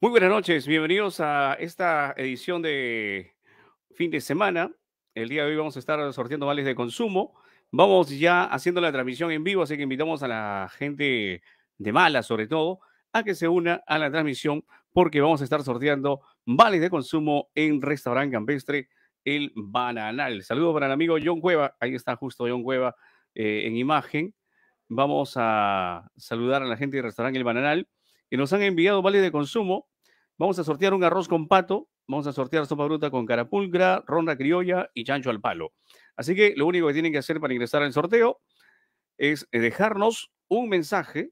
Muy buenas noches, bienvenidos a esta edición de fin de semana. El día de hoy vamos a estar sorteando vales de consumo. Vamos ya haciendo la transmisión en vivo, así que invitamos a la gente de Mala, sobre todo, a que se una a la transmisión porque vamos a estar sorteando vales de consumo en Restaurante Campestre El Bananal. Saludos para el amigo John Cueva, ahí está justo John Cueva eh, en imagen. Vamos a saludar a la gente de Restaurante El Bananal y nos han enviado vale de consumo. Vamos a sortear un arroz con pato, vamos a sortear sopa bruta con carapulcra, ronda criolla y chancho al palo. Así que lo único que tienen que hacer para ingresar al sorteo es eh, dejarnos un mensaje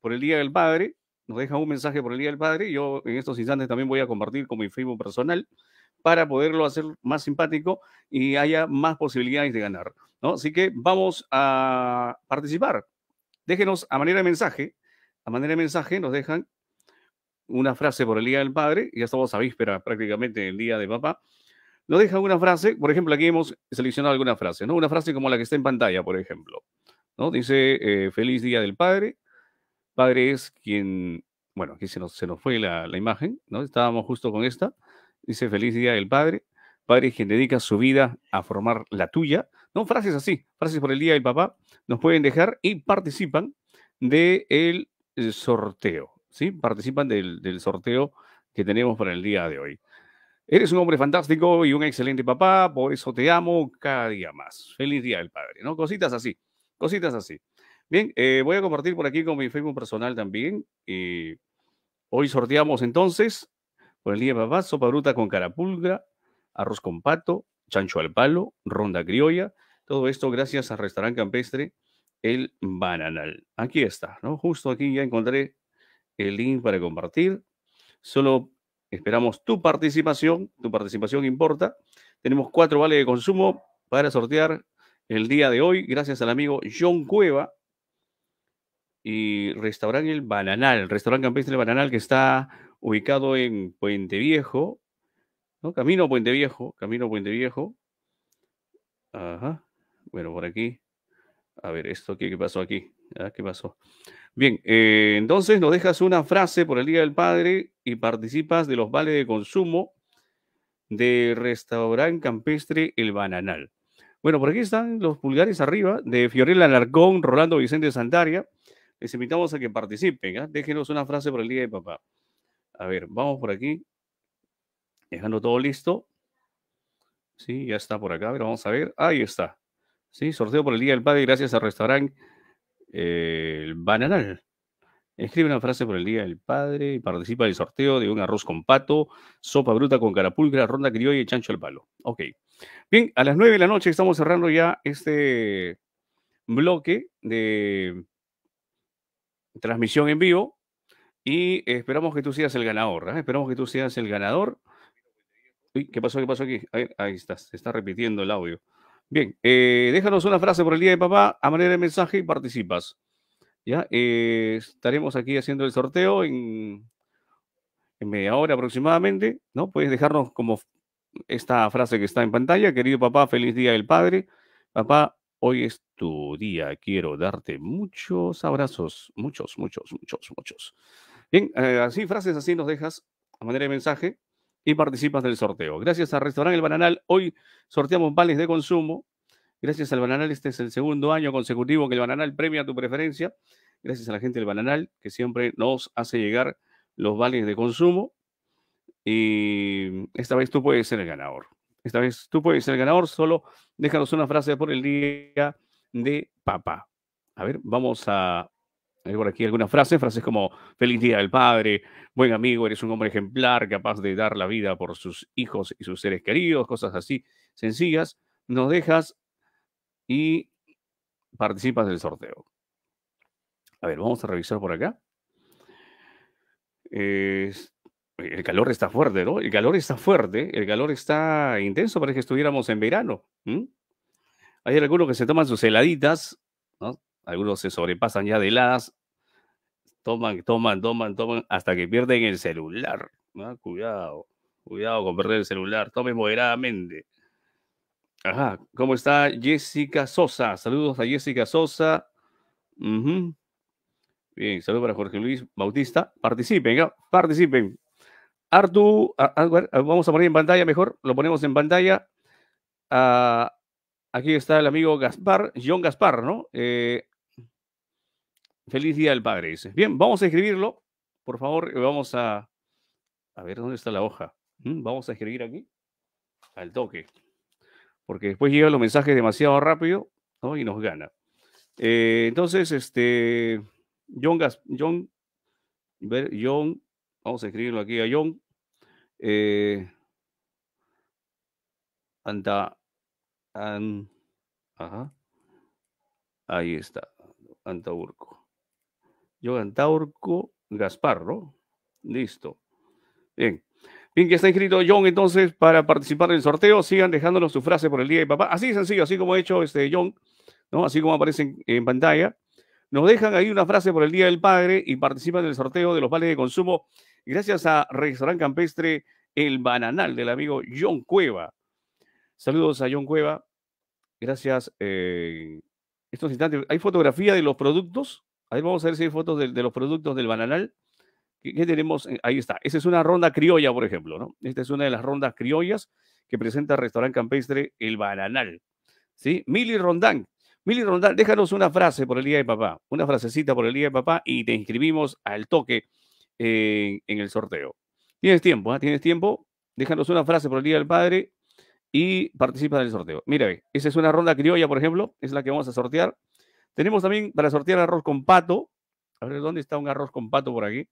por el Día del Padre. Nos dejan un mensaje por el Día del Padre. Yo en estos instantes también voy a compartir con mi Facebook personal para poderlo hacer más simpático y haya más posibilidades de ganar. Así que vamos a participar. Déjenos a manera de mensaje a manera de mensaje nos dejan una frase por el Día del Padre, ya estamos a víspera prácticamente del Día de Papá, nos dejan una frase, por ejemplo, aquí hemos seleccionado alguna frase, ¿no? Una frase como la que está en pantalla, por ejemplo, ¿no? Dice, eh, feliz Día del Padre, Padre es quien, bueno, aquí se nos, se nos fue la, imagen, ¿no? Estábamos justo con esta, dice, feliz Día del Padre, Padre es quien dedica su vida a formar la tuya, ¿no? Frases así, frases por el Día del Papá, nos pueden dejar y participan del el sorteo, ¿sí? Participan del, sorteo que tenemos para el día de hoy. Eres un hombre fantástico y un excelente papá, por eso te amo cada día más. Feliz Día del Padre, ¿no? Cositas así, cositas así. Bien, eh, voy a compartir por aquí con mi Facebook personal también. Y hoy sorteamos entonces, por el Día de Papá, sopa bruta con carapulga, arroz con pato, chancho al palo, ronda criolla. Todo esto gracias al Restaurante Campestre el bananal. Aquí está, ¿no? Justo aquí ya encontré el link para compartir. Solo esperamos tu participación, tu participación importa. Tenemos cuatro vales de consumo para sortear el día de hoy, gracias al amigo John Cueva y restaurante El Bananal, restaurante campestre El Bananal que está ubicado en Puente Viejo, Camino Puente Viejo, Camino Puente Viejo. Ajá. Bueno, por aquí a ver, esto qué, pasó aquí. Ah, ¿Qué pasó? Bien, eh, entonces nos dejas una frase por el Día del Padre y participas de los vales de consumo de Restaurante Campestre El Bananal. Bueno, por aquí están los pulgares arriba de Fiorella Alarcón, Rolando Vicente Santaria. Les invitamos a que participen. ¿ah? Déjenos una frase por el Día de Papá. A ver, vamos por aquí. Dejando todo listo. Sí, ya está por acá. pero vamos a ver. Ahí está. Sí, sorteo por el Día del Padre gracias al restaurante eh, El Bananal. Escribe una frase por el Día del Padre y participa del sorteo de un arroz con pato, sopa bruta con carapulcra, ronda criolla y chancho al palo. Ok. Bien, a las 9 de la noche estamos cerrando ya este bloque de transmisión en vivo y esperamos que tú seas el ganador. ¿ah? Esperamos que tú seas el ganador. Uy, ¿qué pasó? ¿Qué pasó aquí? ahí está, se está repitiendo el audio. Bien, eh, déjanos una frase por el día de papá a manera de mensaje y participas. Ya, eh, estaremos aquí haciendo el sorteo en, media hora aproximadamente, ¿no? Puedes dejarnos como esta frase que está en pantalla, querido papá, feliz día del padre. Papá, hoy es tu día, quiero darte muchos abrazos, muchos, muchos, muchos, muchos. Bien, eh, así frases así nos dejas a manera de mensaje y participas del sorteo. Gracias a Restaurante El Bananal, hoy sorteamos vales de consumo. Gracias al Bananal, este es el segundo año consecutivo que el Bananal premia tu preferencia. Gracias a la gente del Bananal que siempre nos hace llegar los vales de consumo. Y esta vez tú puedes ser el ganador. Esta vez tú puedes ser el ganador, solo déjanos una frase por el día de papá. A ver, vamos a hay por aquí algunas frases, frases como feliz día del padre, buen amigo, eres un hombre ejemplar, capaz de dar la vida por sus hijos y sus seres queridos, cosas así sencillas, nos dejas y participas del sorteo. A ver, vamos a revisar por acá. el calor está fuerte, ¿no? El calor está fuerte, el calor está intenso, parece que estuviéramos en verano. Hay algunos que se toman sus heladitas, ¿no? Algunos se sobrepasan ya de las toman, toman, toman, toman, hasta que pierden el celular. Cuidado, cuidado con perder el celular, tomen moderadamente. Ajá, ¿cómo está Jessica Sosa? Saludos a Jessica Sosa. Bien, saludos para Jorge Luis Bautista. Participen, participen. Artu, vamos a poner en pantalla mejor, lo ponemos en pantalla. Ah, aquí está el amigo Gaspar, John Gaspar, ¿no? Eh, Feliz Día del Padre, dice. Bien, vamos a escribirlo. Por favor, vamos a... A ver, ¿dónde está la hoja? ¿Mm? Vamos a escribir aquí. Al toque. Porque después llegan los mensajes demasiado rápido y nos gana. Eh, entonces, este... John, John, vamos a escribirlo aquí a John. Eh, ajá, ahí está, Antaurco. Yogan Taurco Gasparro, Listo. Bien. Bien, que está inscrito John entonces para participar en el sorteo. Sigan dejándonos su frase por el día de papá. Así sencillo, así como ha hecho este John, ¿no? Así como aparece en, pantalla. Nos dejan ahí una frase por el Día del Padre y participan el sorteo de los vales de consumo gracias a Restaurante Campestre El Bananal del amigo John Cueva. Saludos a John Cueva. Gracias. Eh, estos instantes, ¿hay fotografía de los productos? Ahí vamos a ver si hay fotos de, los productos del bananal. ¿Qué, tenemos? Eh, ahí está. Esa es una ronda criolla, por ejemplo, ¿no? Esta es una de las rondas criollas que presenta el restaurante campestre El Bananal. ¿Sí? Mili Rondán. Mili Rondán, déjanos una frase por el Día de Papá, una frasecita por el Día de Papá y te inscribimos al toque eh, en, el sorteo. Tienes tiempo, ¿eh? Tienes tiempo. Déjanos una frase por el Día del Padre y participa del sorteo. Mira, esa es una ronda criolla, por ejemplo, es la que vamos a sortear. Tenemos también para sortear arroz con pato. A ver, ¿dónde está un arroz con pato por aquí?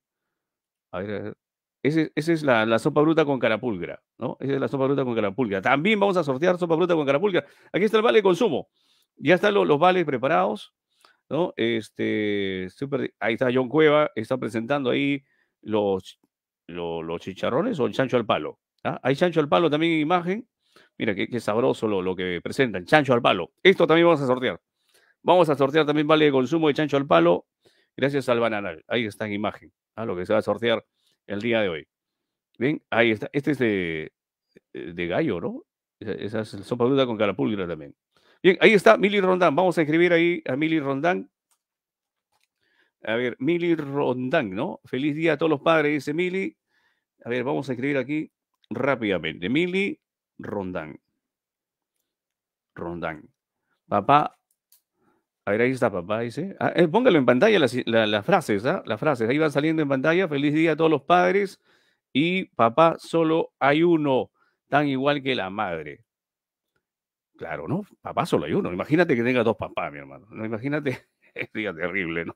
A ver, a ver. esa es la, sopa bruta con carapulga, ¿no? Esa es la sopa bruta con carapulga. También vamos a sortear sopa bruta con carapulga. Aquí está el vale de consumo. Ya están los vales preparados, ¿no? Este, ahí está John Cueva, está presentando ahí los, chicharrones o el chancho al palo. ¿ah? Hay chancho al palo también en imagen. Mira, qué, sabroso lo, lo que presentan, chancho al palo. Esto también vamos a sortear. Vamos a sortear también vale de consumo de chancho al palo, gracias al bananal. Ahí está en imagen, a ¿ah? lo que se va a sortear el día de hoy. Bien, ahí está. Este es de, eh, gallo, ¿no? E-, esa es el sopa duda con carapulgra también. Bien, ahí está Mili Rondán. Vamos a escribir ahí a Mili Rondán. A ver, Mili Rondán, ¿no? Feliz día a todos los padres, dice Mili. A ver, vamos a escribir aquí rápidamente. Mili Rondán. Rondán. Papá a ver, ahí está, papá, dice. Ah, eh, póngalo en pantalla las, frases, ¿ah? Las frases. Ahí van saliendo en pantalla. Feliz día a todos los padres. Y papá, solo hay uno, tan igual que la madre. Claro, ¿no? Papá solo hay uno. Imagínate que tenga dos papás, mi hermano. ¿no? Imagínate, sería terrible, ¿no?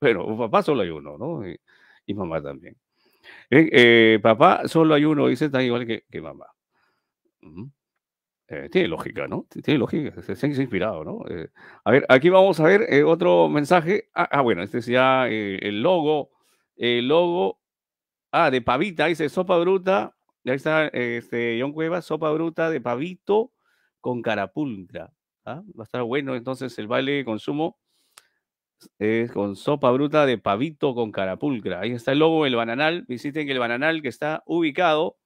Bueno, un papá solo hay uno, ¿no? Y, mamá también. Eh, eh, papá solo hay uno, dice, tan igual que, mamá. Eh, tiene lógica, ¿no? Tiene lógica, se, ha inspirado, ¿no? Eh, a ver, aquí vamos a ver eh, otro mensaje. Ah, ah, bueno, este es ya el logo, el logo, ah, de pavita, dice sopa bruta, ahí está este, John Cueva, sopa bruta de pavito con carapulcra, ¿ah? Va a estar bueno entonces el vale de consumo es con sopa bruta de pavito con carapulcra. Ahí está el logo del bananal. Visiten el bananal que está ubicado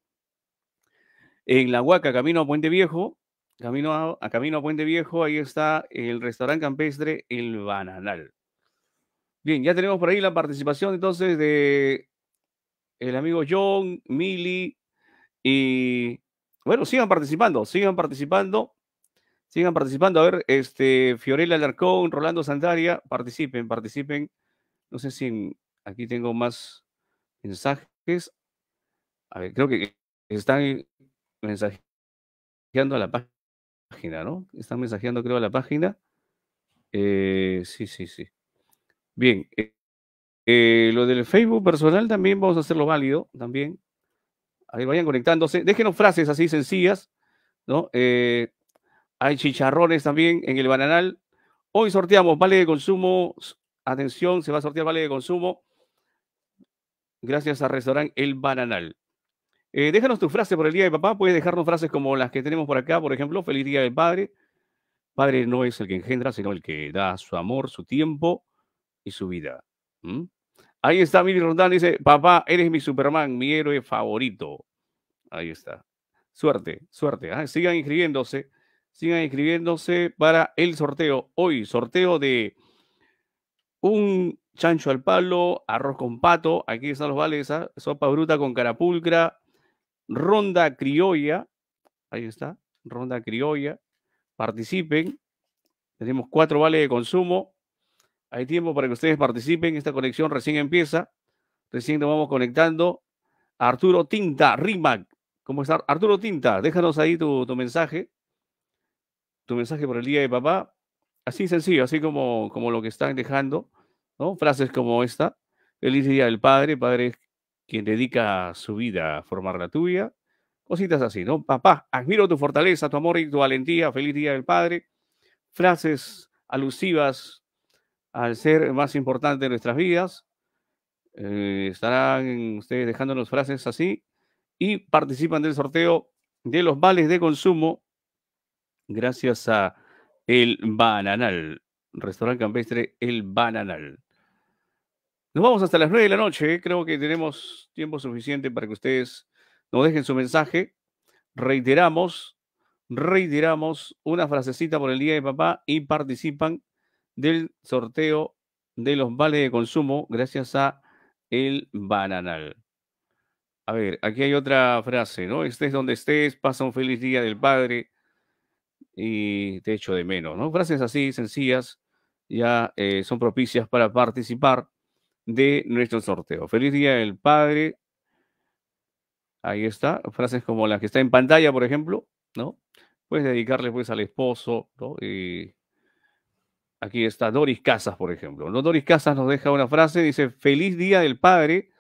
en la Huaca, camino a Puente Viejo, camino a, camino a Puente Viejo, ahí está el restaurante campestre El Bananal. Bien, ya tenemos por ahí la participación entonces de el amigo John, Mili y bueno, sigan participando, sigan participando, sigan participando. A ver, este Fiorella Alarcón, Rolando Santaria, participen, participen. No sé si aquí tengo más mensajes. A ver, creo que están mensajeando a la página están mensajeando, creo, a la página. Eh, sí, sí, sí. Bien. Eh, eh, lo del Facebook personal también vamos a hacerlo válido, también. Ahí vayan conectándose. Déjenos frases así sencillas, ¿no? hay chicharrones también en el bananal. Hoy sorteamos vale de consumo. Atención, se va a sortear vale de consumo. Gracias a restaurante El Bananal. Eh, déjanos tu frase por el Día de Papá. Puedes dejarnos frases como las que tenemos por acá, por ejemplo, Feliz Día del Padre. Padre no es el que engendra, sino el que da su amor, su tiempo y su vida. Ahí está Mili Rondán, dice, papá, eres mi Superman, mi héroe favorito. Ahí está. Suerte, suerte. ¿ah? Sigan inscribiéndose, sigan inscribiéndose para el sorteo. Hoy, sorteo de un chancho al palo, arroz con pato, aquí están los vales, ¿ah? sopa bruta con carapulcra, Ronda Criolla, ahí está, Ronda Criolla, participen. Tenemos cuatro vales de consumo. Hay tiempo para que ustedes participen. Esta conexión recién empieza. Recién nos vamos conectando. Arturo Tinta, RIMAC. ¿Cómo está? Arturo Tinta, déjanos ahí tu, mensaje. Tu mensaje por el día de papá. Así sencillo, así como, como lo que están dejando. ¿no? Frases como esta. Feliz día del padre. Padre quien dedica su vida a formar la tuya. Cositas así, ¿no? Papá, admiro tu fortaleza, tu amor y tu valentía. Feliz Día del Padre. Frases alusivas al ser más importante de nuestras vidas. Eh, estarán ustedes dejándonos frases así y participan del sorteo de los vales de consumo gracias a El Bananal, restaurante campestre El Bananal. Nos vamos hasta las 9 de la noche. Creo que tenemos tiempo suficiente para que ustedes nos dejen su mensaje. Reiteramos, reiteramos una frasecita por el día de papá y participan del sorteo de los vales de consumo gracias a el bananal. A ver, aquí hay otra frase, ¿no? Estés donde estés, pasa un feliz día del padre y te echo de menos, ¿no? Frases así, sencillas, ya eh, son propicias para participar de nuestro sorteo. Feliz Día del Padre. Ahí está. Frases como la que está en pantalla, por ejemplo, ¿no? Puedes dedicarle pues al esposo, Y eh, aquí está Doris Casas, por ejemplo. ¿no? Doris Casas nos deja una frase, dice, feliz Día del Padre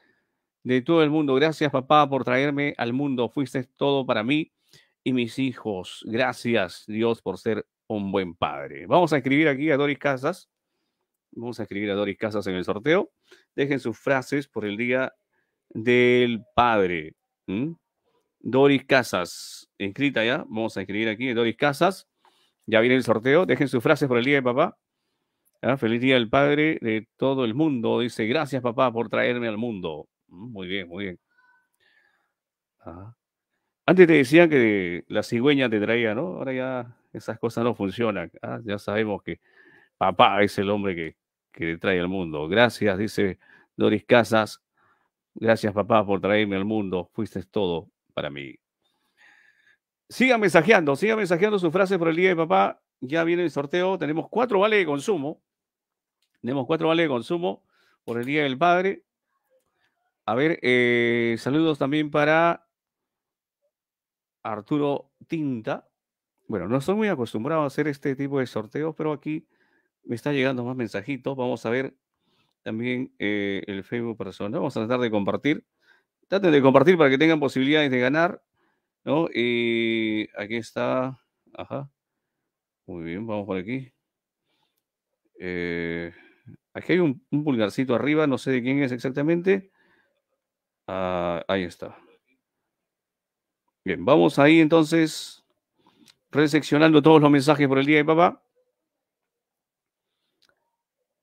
de todo el mundo. Gracias, papá, por traerme al mundo. Fuiste todo para mí y mis hijos. Gracias, Dios, por ser un buen padre. Vamos a escribir aquí a Doris Casas. Vamos a escribir a Doris Casas en el sorteo. Dejen sus frases por el Día del Padre. Doris Casas, inscrita ya. Vamos a escribir aquí Doris Casas. Ya viene el sorteo. Dejen sus frases por el Día de Papá. Ah, feliz Día del Padre de todo el mundo. Dice, gracias papá por traerme al mundo. Mm, muy bien, muy bien. Ah. Antes te decían que la cigüeña te traía, ¿no? Ahora ya esas cosas no funcionan. Ah, ya sabemos que papá es el hombre que, que trae al mundo. Gracias, dice Doris Casas. Gracias, papá, por traerme al mundo. Fuiste todo para mí. Siga mensajeando, siga mensajeando su frase por el día de papá. Ya viene el sorteo. Tenemos cuatro vales de consumo. Tenemos cuatro vales de consumo por el día del padre. A ver, eh, saludos también para Arturo Tinta. Bueno, no soy muy acostumbrado a hacer este tipo de sorteos, pero aquí me está llegando más mensajitos. Vamos a ver también eh, el Facebook personal. Vamos a tratar de compartir. Traten de compartir para que tengan posibilidades de ganar. Y aquí está. Ajá. Muy bien, vamos por aquí. Eh, aquí hay un, pulgarcito arriba, no sé de quién es exactamente. Ah, ahí está. Bien, vamos ahí entonces, reseccionando todos los mensajes por el día de papá.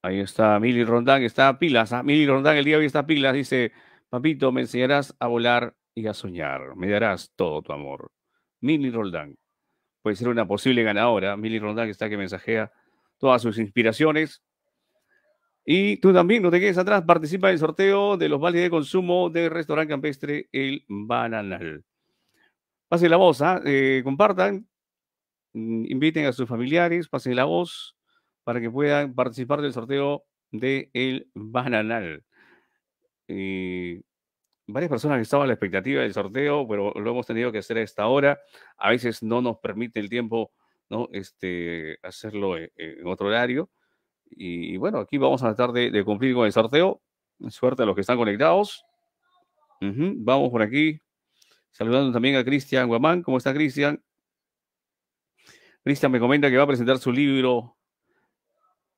Ahí está Mili Rondán, está pilas. ¿ah? Mili Rondán, el día de hoy está pilas. Dice, papito, me enseñarás a volar y a soñar. Me darás todo tu amor. Mili Rondán. Puede ser una posible ganadora. Mili Rondán está que mensajea todas sus inspiraciones. Y tú también, no te quedes atrás, participa del sorteo de los vales de consumo del restaurante campestre El Bananal. Pase la voz, ¿ah? eh, compartan, mm, inviten a sus familiares, Pase la voz para que puedan participar del sorteo de el Bananal. Eh, varias personas que estaban a la expectativa del sorteo, pero lo hemos tenido que hacer a esta hora. A veces no nos permite el tiempo ¿no? este, hacerlo eh, en, otro horario. Y, bueno, aquí vamos a tratar de, cumplir con el sorteo. Suerte a los que están conectados. Vamos por aquí. Saludando también a Cristian Guamán. ¿Cómo está Cristian? Cristian me comenta que va a presentar su libro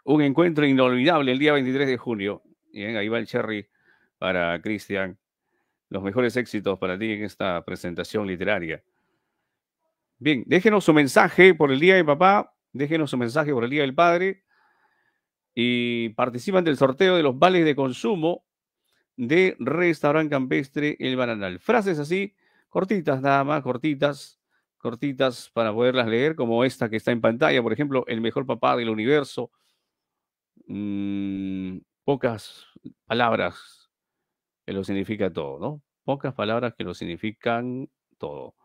un encuentro inolvidable el día 23 de junio. Bien, ahí va el cherry para Cristian. Los mejores éxitos para ti en esta presentación literaria. Bien, déjenos su mensaje por el Día de Papá, déjenos su mensaje por el Día del Padre y participan del sorteo de los vales de consumo de Restaurante Campestre El Bananal. Frases así, cortitas nada más, cortitas, cortitas para poderlas leer, como esta que está en pantalla, por ejemplo, el mejor papá del universo, Mm, pocas palabras que lo significa todo, ¿no? Pocas palabras que lo significan todo.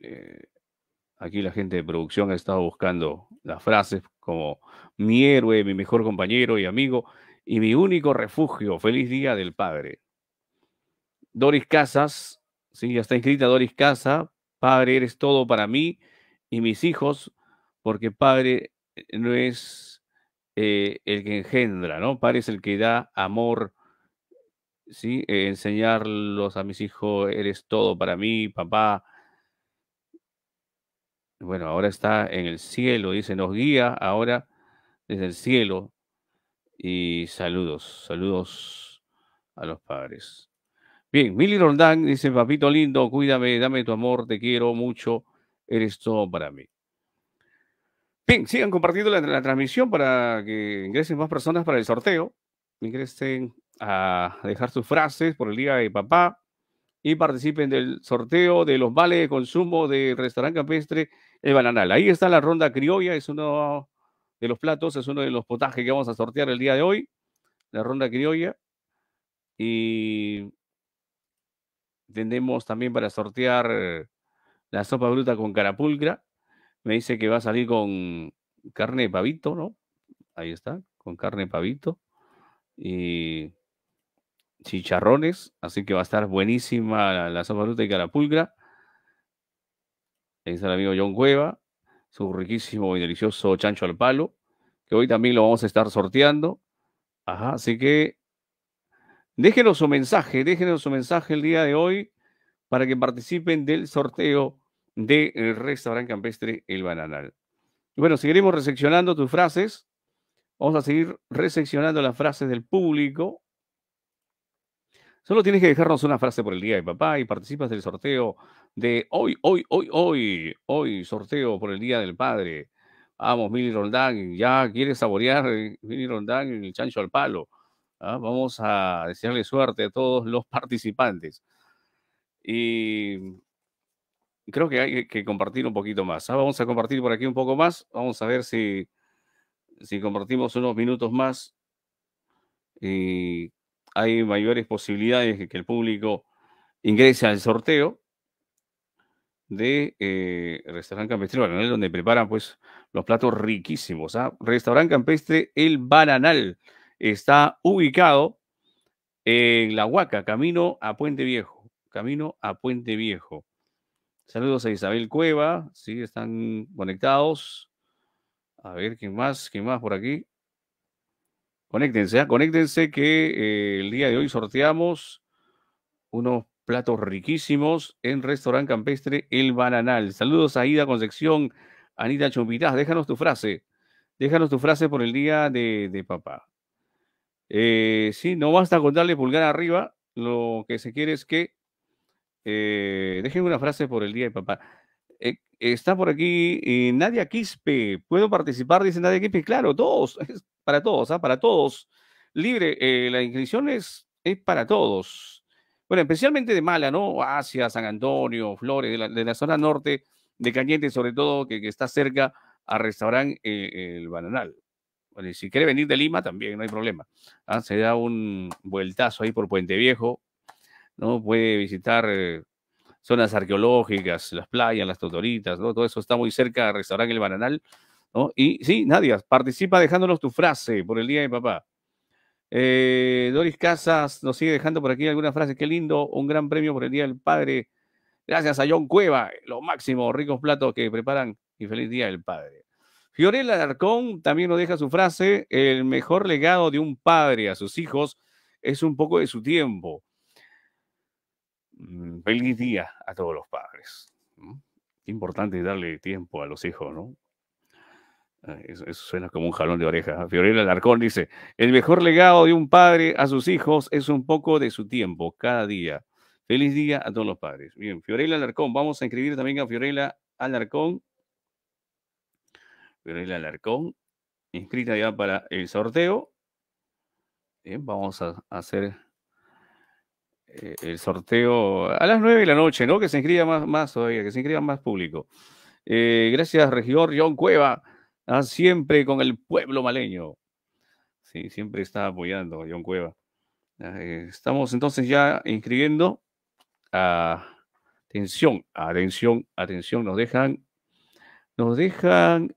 Eh, aquí la gente de producción ha estado buscando las frases como mi héroe, mi mejor compañero y amigo y mi único refugio, feliz día del padre. Doris Casas, sí, ya está inscrita Doris Casa, padre eres todo para mí y mis hijos, porque padre eh, no es eh, el que engendra, ¿no? Padre es el que da amor, ¿sí? Eh, enseñarlos a mis hijos, eres todo para mí, papá. Bueno, ahora está en el cielo, dice, nos guía ahora desde el cielo. Y saludos, saludos a los padres. Bien, Mili Rondán dice, papito lindo, cuídame, dame tu amor, te quiero mucho, eres todo para mí. Bien, sigan compartiendo la, transmisión para que ingresen más personas para el sorteo. Ingresen a dejar sus frases por el día de papá y participen del sorteo de los vales de consumo del restaurante campestre El Bananal. Ahí está la ronda criolla, es uno de los platos, es uno de los potajes que vamos a sortear el día de hoy, la ronda criolla. Y tenemos también para sortear la sopa bruta con carapulcra me dice que va a salir con carne de pavito, ¿no? Ahí está, con carne de pavito y chicharrones, así que va a estar buenísima la, la sopa fruta y carapulcra. Ahí está el amigo John Cueva, su riquísimo y delicioso chancho al palo, que hoy también lo vamos a estar sorteando. así que déjenos su mensaje, déjenos su mensaje el día de hoy para que participen del sorteo de restaurante campestre El Bananal. Bueno, seguiremos reseccionando tus frases. Vamos a seguir reseccionando las frases del público. Solo tienes que dejarnos una frase por el día de papá y participas del sorteo de hoy, hoy, hoy, hoy, hoy, sorteo por el día del padre. Vamos, Mini Roldán, ya quieres saborear eh, Mini Roldán el chancho al palo. ¿ah? Vamos a desearle suerte a todos los participantes. Y creo que hay que compartir un poquito más. ¿ah? Vamos a compartir por aquí un poco más. Vamos a ver si, si compartimos unos minutos más. hay mayores posibilidades de que el público ingrese al sorteo de eh, Restaurante Campestre Bananal, donde preparan pues los platos riquísimos. ¿ah? Restaurante Campestre El Bananal está ubicado en La Huaca, camino a Puente Viejo. Camino a Puente Viejo. Saludos a Isabel Cueva, sí, están conectados. A ver, ¿quién más? ¿Quién más por aquí? Conéctense, ¿eh? conéctense que eh, el día de hoy sorteamos unos platos riquísimos en Restaurante Campestre El Bananal. Saludos a Ida Concepción, Anita Chumpitaz, déjanos tu frase. Déjanos tu frase por el día de, papá. Eh, sí, no basta con darle pulgar arriba, lo que se quiere es que eh, dejen déjenme una frase por el día de papá. Eh, está por aquí eh, Nadia Quispe. ¿Puedo participar? Dice Nadia Quispe. Claro, todos. Es para todos, ah, para todos. Libre. la inscripción es, para todos. Bueno, especialmente de Mala, ¿no? Hacia San Antonio, Flores, de la, zona norte de Cañete, sobre todo, que, está cerca al restaurante El Bananal. si quiere venir de Lima, también no hay problema. Ah, se da un vueltazo ahí por Puente Viejo, ¿no? Puede visitar eh, zonas arqueológicas, las playas, las totoritas, ¿no? Todo eso está muy cerca del restaurante El Bananal, ¿no? Y sí, Nadia, participa dejándonos tu frase por el Día del Papá. Eh, Doris Casas nos sigue dejando por aquí algunas frases. Qué lindo, un gran premio por el Día del Padre. Gracias a John Cueva, lo máximo, ricos platos que preparan y feliz Día del Padre. Fiorella Alarcón también nos deja su frase, el mejor legado de un padre a sus hijos es un poco de su tiempo. Mm, feliz día a todos los padres. Importante darle tiempo a los hijos, ¿no? Ah, eso, eso, suena como un jalón de oreja. ¿eh? Fiorella Alarcón dice, el mejor legado de un padre a sus hijos es un poco de su tiempo, cada día. Feliz día a todos los padres. Bien, Fiorella Alarcón, vamos a inscribir también a Fiorella Alarcón. Fiorella Alarcón, inscrita ya para el sorteo. Bien, vamos a hacer eh, el sorteo a las 9 de la noche, ¿no? Que se inscriba más, más todavía, que se inscriba más público. Eh, gracias, regidor John Cueva, siempre con el pueblo maleño. Sí, siempre está apoyando John Cueva. Eh, estamos entonces ya inscribiendo. atención, atención, atención, nos dejan, nos dejan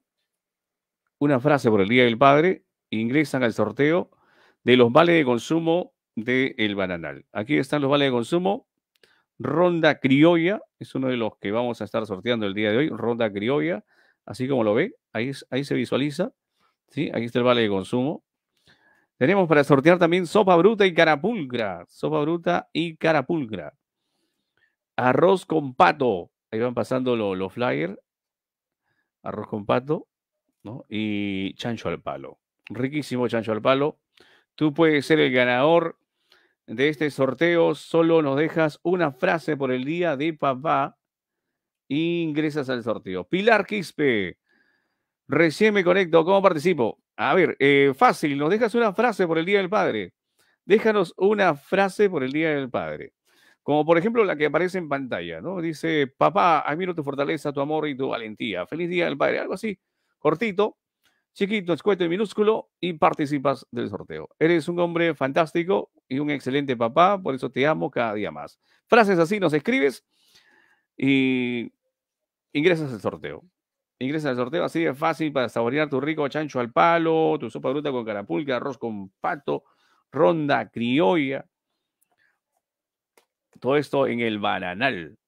una frase por el Día del Padre, ingresan al sorteo de los vales de consumo de El bananal. Aquí están los vales de consumo. Ronda criolla es uno de los que vamos a estar sorteando el día de hoy. Ronda criolla, así como lo ve, ahí, ahí se visualiza. ¿sí? Aquí está el vale de consumo. Tenemos para sortear también sopa bruta y carapulcra. Sopa bruta y carapulcra. Arroz con pato. Ahí van pasando los flyers. Arroz con pato. ¿no? Y chancho al palo. Riquísimo chancho al palo. Tú puedes ser el ganador de este sorteo, solo nos dejas una frase por el día de papá ingresas al sorteo. Pilar Quispe, recién me conecto, ¿cómo participo? A ver, eh, fácil, nos dejas una frase por el Día del Padre. Déjanos una frase por el Día del Padre. Como por ejemplo la que aparece en pantalla, ¿no? Dice, papá, admiro tu fortaleza, tu amor y tu valentía. Feliz Día del Padre. Algo así, cortito, chiquito, escueto y minúsculo y participas del sorteo. Eres un hombre fantástico y un excelente papá, por eso te amo cada día más. Frases así nos escribes y ingresas al sorteo. Ingresas al sorteo así de fácil para saborear tu rico chancho al palo, tu sopa bruta con carapulca, arroz con pato, ronda criolla. Todo esto en el bananal.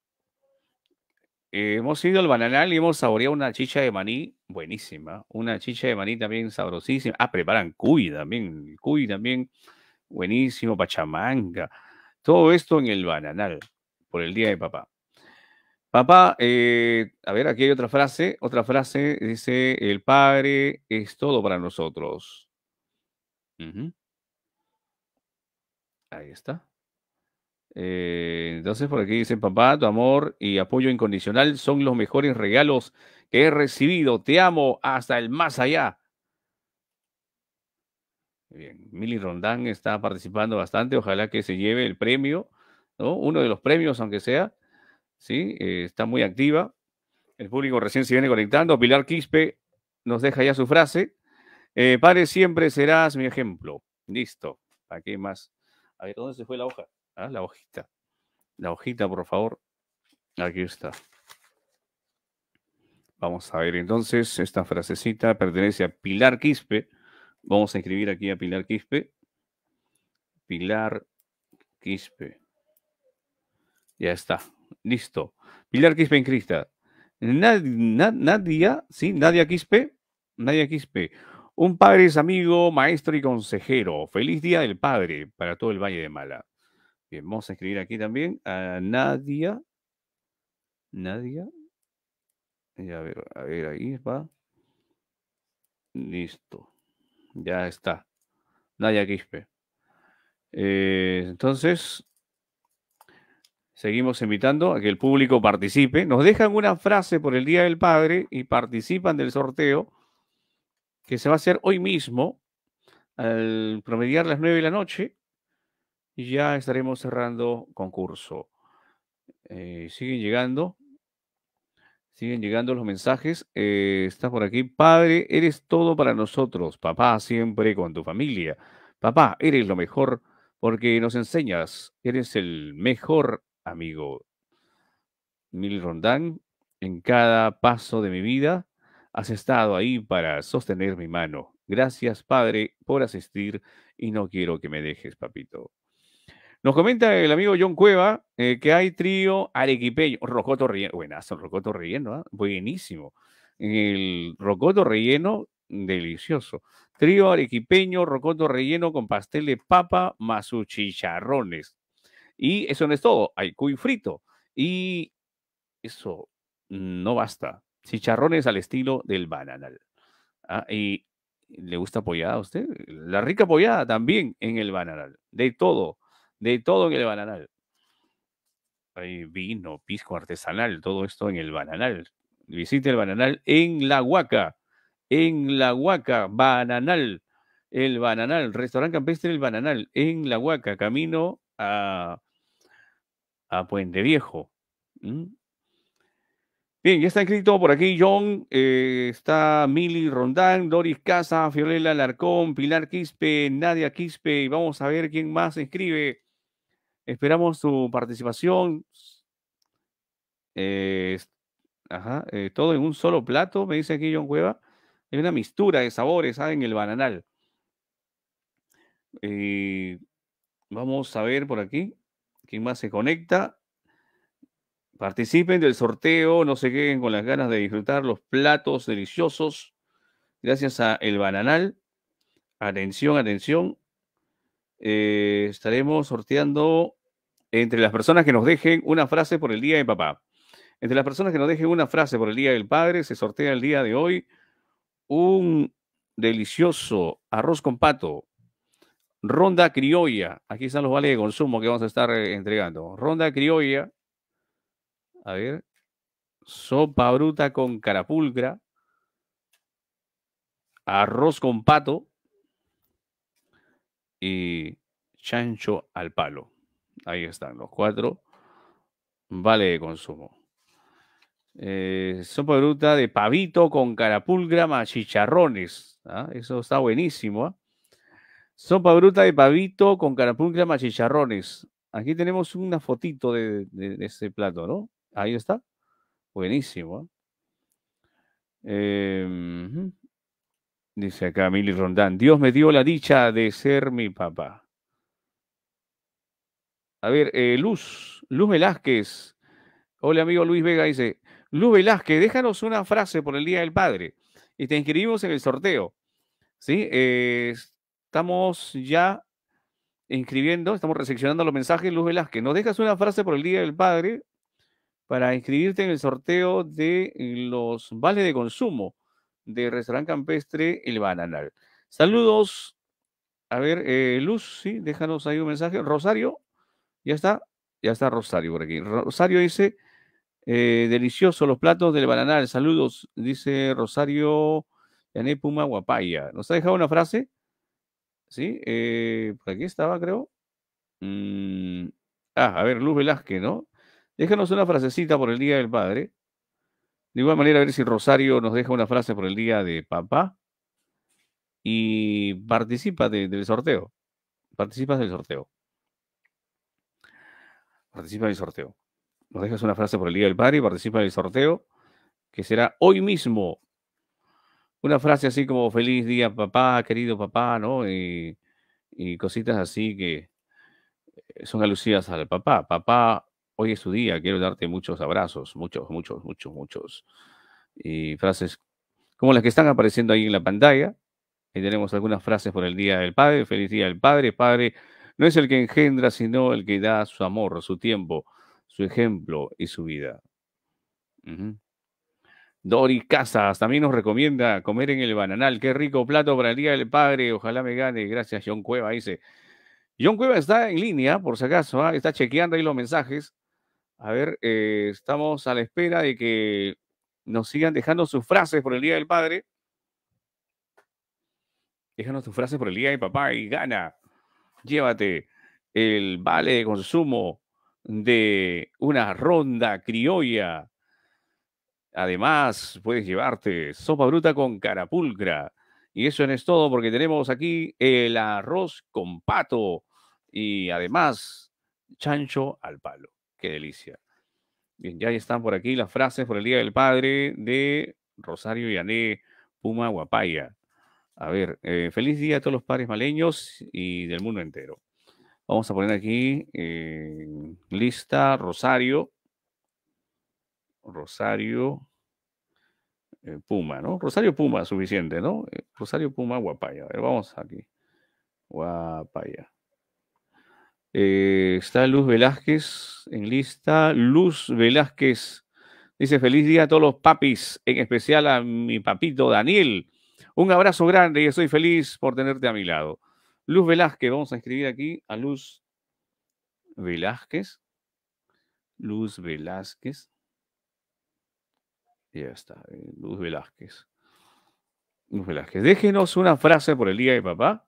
hemos ido al bananal y hemos saboreado una chicha de maní buenísima. Una chicha de maní bien sabrosísima. Ah, preparan cuy también. Cuy también, buenísimo. Pachamanga. Todo esto en el bananal, por el día de papá. Papá, eh, a ver, aquí hay otra frase. Otra frase dice: El Padre es todo para nosotros. Ahí está. Eh, entonces por aquí dicen papá, tu amor y apoyo incondicional son los mejores regalos que he recibido. Te amo hasta el más allá. Bien, Mili Rondán está participando bastante. Ojalá que se lleve el premio, ¿no? Uno de los premios, aunque sea. Sí, eh, está muy activa. El público recién se viene conectando. Pilar Quispe nos deja ya su frase. Eh, padre, siempre serás mi ejemplo. Listo. aquí qué más? A ver, ¿dónde se fue la hoja? ¿Ah? la hojita. La hojita, por favor. Aquí está. Vamos a ver entonces, esta frasecita pertenece a Pilar Quispe. Vamos a escribir aquí a Pilar Quispe. Pilar Quispe. Ya está. Listo. Pilar Quispe en Crista. Nad, Nadia, sí, Nadia Quispe. Nadia Quispe. Un padre es amigo, maestro y consejero. Feliz Día del Padre para todo el Valle de Mala. Bien, vamos a escribir aquí también a Nadia. Nadia. a ver, a ver, ahí va. Listo. Ya está. Nadia Quispe. Eh, entonces, seguimos invitando a que el público participe. Nos dejan una frase por el Día del Padre y participan del sorteo que se va a hacer hoy mismo al promediar las nueve de la noche ya estaremos cerrando concurso. Eh, siguen llegando. Siguen llegando los mensajes. Eh, está por aquí. Padre, eres todo para nosotros. Papá, siempre con tu familia. Papá, eres lo mejor porque nos enseñas. Eres el mejor amigo. Mil Rondán, en cada paso de mi vida has estado ahí para sostener mi mano. Gracias, Padre, por asistir y no quiero que me dejes, papito. Nos comenta el amigo John Cueva eh, que hay trío arequipeño. Rocoto relleno. son rocoto relleno. ¿ah? Buenísimo. El rocoto relleno, delicioso. Trío arequipeño, rocoto relleno con pastel de papa más sus chicharrones. Y eso no es todo. Hay cuy frito. Y eso no basta. Chicharrones al estilo del bananal. ¿Ah? Y le gusta pollada a usted. La rica apoyada también en el bananal. De todo de todo en el bananal. Hay vino, pisco artesanal, todo esto en el bananal. Visite el bananal en La Huaca, en La Huaca, bananal, el bananal, restaurante campestre el bananal, en La Huaca, camino a, a Puente Viejo. Bien, ya está escrito por aquí John, eh, está Mili Rondán, Doris Casa, Fiorella Larcón, Pilar Quispe, Nadia Quispe, y vamos a ver quién más escribe. Esperamos su participación. Eh, ajá, eh, todo en un solo plato, me dice aquí John Cueva. Es una mistura de sabores, ¿saben? Ah, el bananal. Eh, vamos a ver por aquí quién más se conecta. Participen del sorteo, no se queden con las ganas de disfrutar los platos deliciosos. Gracias a El Bananal. Atención, atención. estaremos sorteando entre las personas que nos dejen una frase por el Día de Papá. Entre las personas que nos dejen una frase por el Día del Padre, se sortea el día de hoy un delicioso arroz con pato, ronda criolla. Aquí están los vales de consumo que vamos a estar eh, entregando. Ronda criolla, a ver, sopa bruta con carapulcra, arroz con pato y chancho al palo. Ahí están los cuatro. Vale de consumo. Eh, sopa bruta de pavito con carapulgra machicharrones. chicharrones. ¿ah? Eso está buenísimo. ¿ah? Sopa bruta de pavito con carapulgra machicharrones. Aquí tenemos una fotito de, ese plato, ¿no? Ahí está. Buenísimo. ¿ah? Em, dice acá Mili Rondán. Dios me dio la dicha de ser mi papá. A ver, eh, Luz, Luz Velázquez. Hola, amigo Luis Vega, dice, Luz Velázquez, déjanos una frase por el Día del Padre y te inscribimos en el sorteo. ¿Sí? Eh, estamos ya inscribiendo, estamos recepcionando los mensajes, Luz Velázquez. Nos dejas una frase por el Día del Padre para inscribirte en el sorteo de los vales de consumo de Restaurante Campestre El Bananal. Saludos. A ver, eh, Luz, sí, déjanos ahí un mensaje. Rosario, ya está, ya está Rosario por aquí. Rosario dice, eh, delicioso los platos del bananal. Saludos, dice Rosario Yanepuma Guapaya. ¿Nos ha dejado una frase? Sí, eh, por aquí estaba, creo. Mm, ah, a ver, Luz Velázquez, ¿no? Déjanos una frasecita por el Día del Padre. De igual manera, a ver si Rosario nos deja una frase por el Día de Papá. Y participa del sorteo. Participas del sorteo participa en el sorteo. Nos dejas una frase por el día del padre y participa en el sorteo, que será hoy mismo. Una frase así como feliz día papá, querido papá, ¿no? Y, cositas así que eh, son alusivas al papá. Papá, hoy es su día, quiero darte muchos abrazos, muchos, muchos, muchos, muchos. Y frases como las que están apareciendo ahí en la pantalla. Ahí tenemos algunas frases por el Día del Padre. Feliz Día del Padre, Padre no es el que engendra, sino el que da su amor, su tiempo, su ejemplo y su vida. Uh Dori Casas también nos recomienda comer en el bananal. Qué rico plato para el Día del Padre. Ojalá me gane. Gracias, John Cueva, dice. John Cueva está en línea, por si acaso. ¿ah? Está chequeando ahí los mensajes. A ver, eh, estamos a la espera de que nos sigan dejando sus frases por el Día del Padre. Déjanos tus frases por el Día del Papá y gana. Llévate el vale de consumo de una ronda criolla. Además, puedes llevarte sopa bruta con carapulcra. Y eso no es todo porque tenemos aquí el arroz con pato y además chancho al palo. Qué delicia. Bien, ya están por aquí las frases por el Día del Padre de Rosario Yané Puma Guapaya. A ver, eh, feliz día a todos los pares maleños y del mundo entero. Vamos a poner aquí eh, lista Rosario. Rosario eh, Puma, ¿no? Rosario Puma, suficiente, ¿no? Rosario Puma, Guapaya. A ver, vamos aquí. Guapaya. está Luz Velázquez en lista. Luz Velázquez dice: Feliz día a todos los papis, en especial a mi papito Daniel un abrazo grande y estoy feliz por tenerte a mi lado. Luz Velázquez, vamos a escribir aquí a Luz Velázquez. Luz Velázquez. Ya está, eh, Luz Velázquez. Luz Velázquez. Déjenos una frase por el día de papá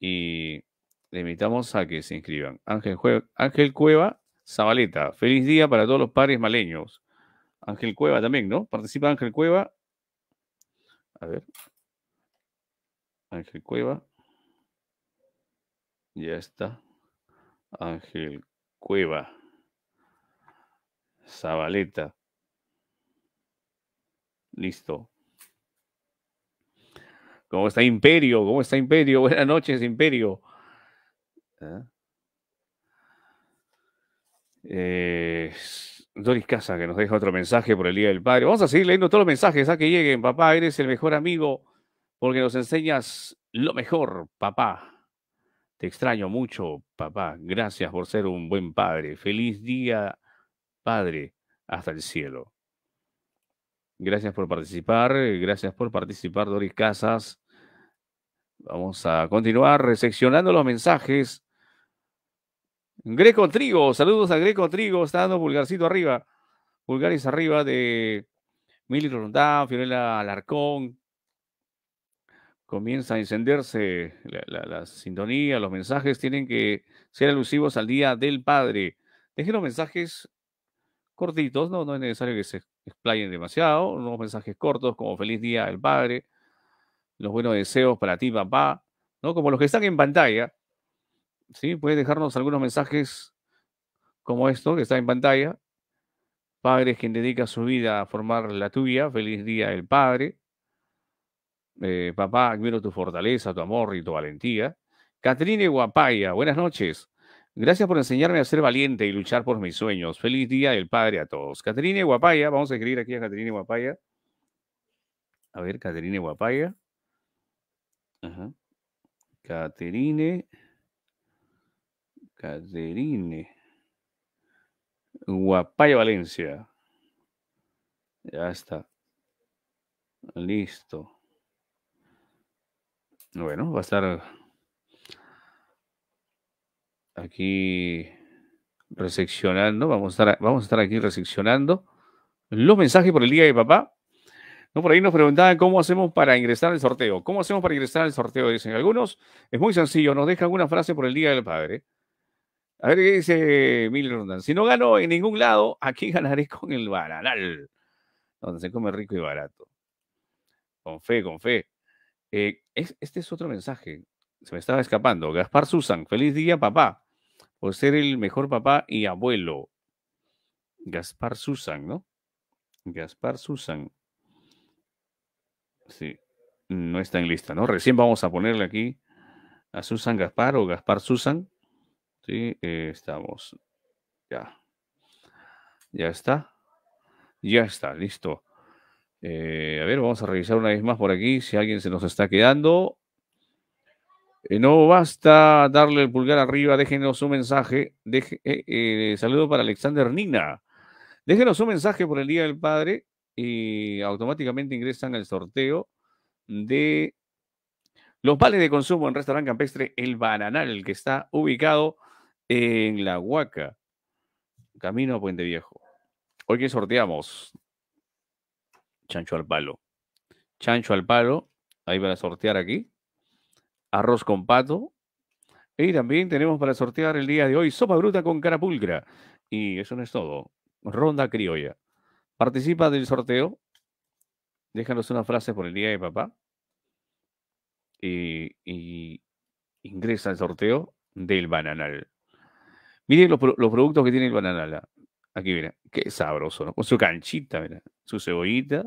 y le invitamos a que se inscriban. Ángel, Ángel Cueva, Zabaleta. Feliz día para todos los padres maleños. Ángel Cueva también, ¿no? Participa Ángel Cueva a ver. Ángel Cueva. Ya está. Ángel Cueva. Zabaleta. Listo. ¿Cómo está Imperio? ¿Cómo está Imperio? Buenas noches, Imperio. ¿Ah? ¿Eh? eh Doris Casas, que nos deja otro mensaje por el Día del Padre. Vamos a seguir leyendo todos los mensajes a ¿ah? que lleguen. Papá, eres el mejor amigo porque nos enseñas lo mejor, papá. Te extraño mucho, papá. Gracias por ser un buen padre. Feliz día, padre, hasta el cielo. Gracias por participar. Gracias por participar, Doris Casas. Vamos a continuar recepcionando los mensajes Greco Trigo, saludos a Greco Trigo, está dando pulgarcito arriba. Pulgares arriba de Mili Rondán, Fiorella Alarcón. Comienza a encenderse la, sintonía, los mensajes tienen que ser alusivos al Día del Padre. Dejen los mensajes cortitos, no, no es necesario que se explayen demasiado, unos mensajes cortos como feliz día del padre, los buenos deseos para ti papá, ¿no? como los que están en pantalla, ¿sí? Puedes dejarnos algunos mensajes como esto que está en pantalla. Padre, quien dedica su vida a formar la tuya, feliz día del padre. Eh, papá, admiro tu fortaleza, tu amor y tu valentía. Caterine Guapaya, buenas noches. Gracias por enseñarme a ser valiente y luchar por mis sueños. Feliz día del padre a todos. Caterine Guapaya, vamos a escribir aquí a Caterine Guapaya. A ver, Caterine Guapaya. Caterine. Caterine Guapaya Valencia. Ya está. Listo. Bueno, va a estar aquí recepcionando Vamos a estar, vamos a estar aquí reseccionando los mensajes por el día de papá. No, por ahí nos preguntaban cómo hacemos para ingresar al sorteo. ¿Cómo hacemos para ingresar al sorteo? Dicen algunos. Es muy sencillo. Nos deja alguna frase por el día del padre. A ver qué dice Mil Rondán. Si no gano en ningún lado, aquí ganaré con el bananal, donde se come rico y barato. Con fe, con fe. Eh, este es otro mensaje. Se me estaba escapando. Gaspar Susan, feliz día, papá, por ser el mejor papá y abuelo. Gaspar Susan, ¿no? Gaspar Susan. Sí, no está en lista, ¿no? Recién vamos a ponerle aquí a Susan Gaspar o Gaspar Susan. Sí, eh, estamos. Ya. Ya está. Ya está, listo. Eh, a ver, vamos a revisar una vez más por aquí si alguien se nos está quedando. Eh, no basta darle el pulgar arriba, déjenos un mensaje. Deje, saludo para Alexander Nina. Déjenos un mensaje por el Día del Padre y automáticamente ingresan al sorteo de los vales de consumo en Restaurante Campestre El Bananal, el que está ubicado en La Huaca, camino a Puente Viejo. Hoy que sorteamos chancho al palo. Chancho al palo, ahí a sortear aquí. Arroz con pato. Y también tenemos para sortear el día de hoy sopa bruta con carapulcra. Y eso no es todo. Ronda criolla. Participa del sorteo. Déjanos una frase por el día de papá. Y, y ingresa al sorteo del bananal. Miren los, productos que tiene el bananala. Aquí, mira, qué sabroso, ¿no? Con su canchita, mira, su cebollita.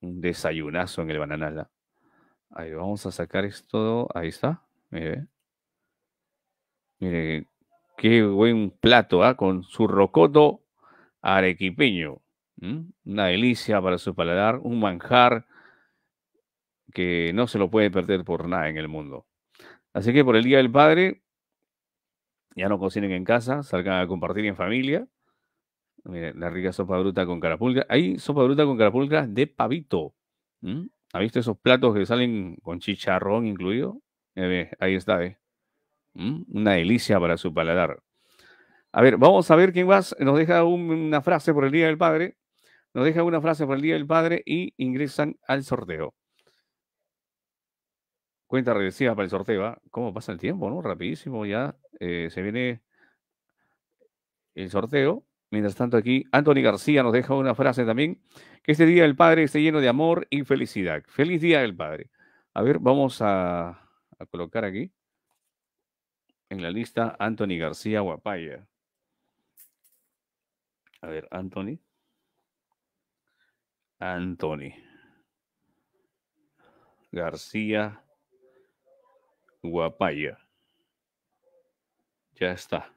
Un desayunazo en el bananala. Ahí vamos a sacar esto. Ahí está. Mire. Mire, qué buen plato, ¿ah? Con su rocoto arequipeño. Una delicia para su paladar, un manjar que no se lo puede perder por nada en el mundo. Así que por el Día del Padre, ya no cocinen en casa, salgan a compartir en familia. la rica sopa bruta con carapulca Ahí, sopa bruta con carapulca de pavito. ¿Ha visto esos platos que salen con chicharrón incluido? Eh, ahí está, eh. Una delicia para su paladar. A ver, vamos a ver quién más nos deja una frase por el Día del Padre. Nos deja una frase por el Día del Padre y ingresan al sorteo. Cuenta regresiva para el sorteo. ¿ah? ¿Cómo pasa el tiempo, no? Rapidísimo ya. Eh, se viene el sorteo. Mientras tanto, aquí Anthony García nos deja una frase también. Que este día el Padre esté lleno de amor y felicidad. Feliz día del Padre. A ver, vamos a, a colocar aquí en la lista Anthony García Guapaya. A ver, Anthony. Anthony. García Guapaya. Ya está.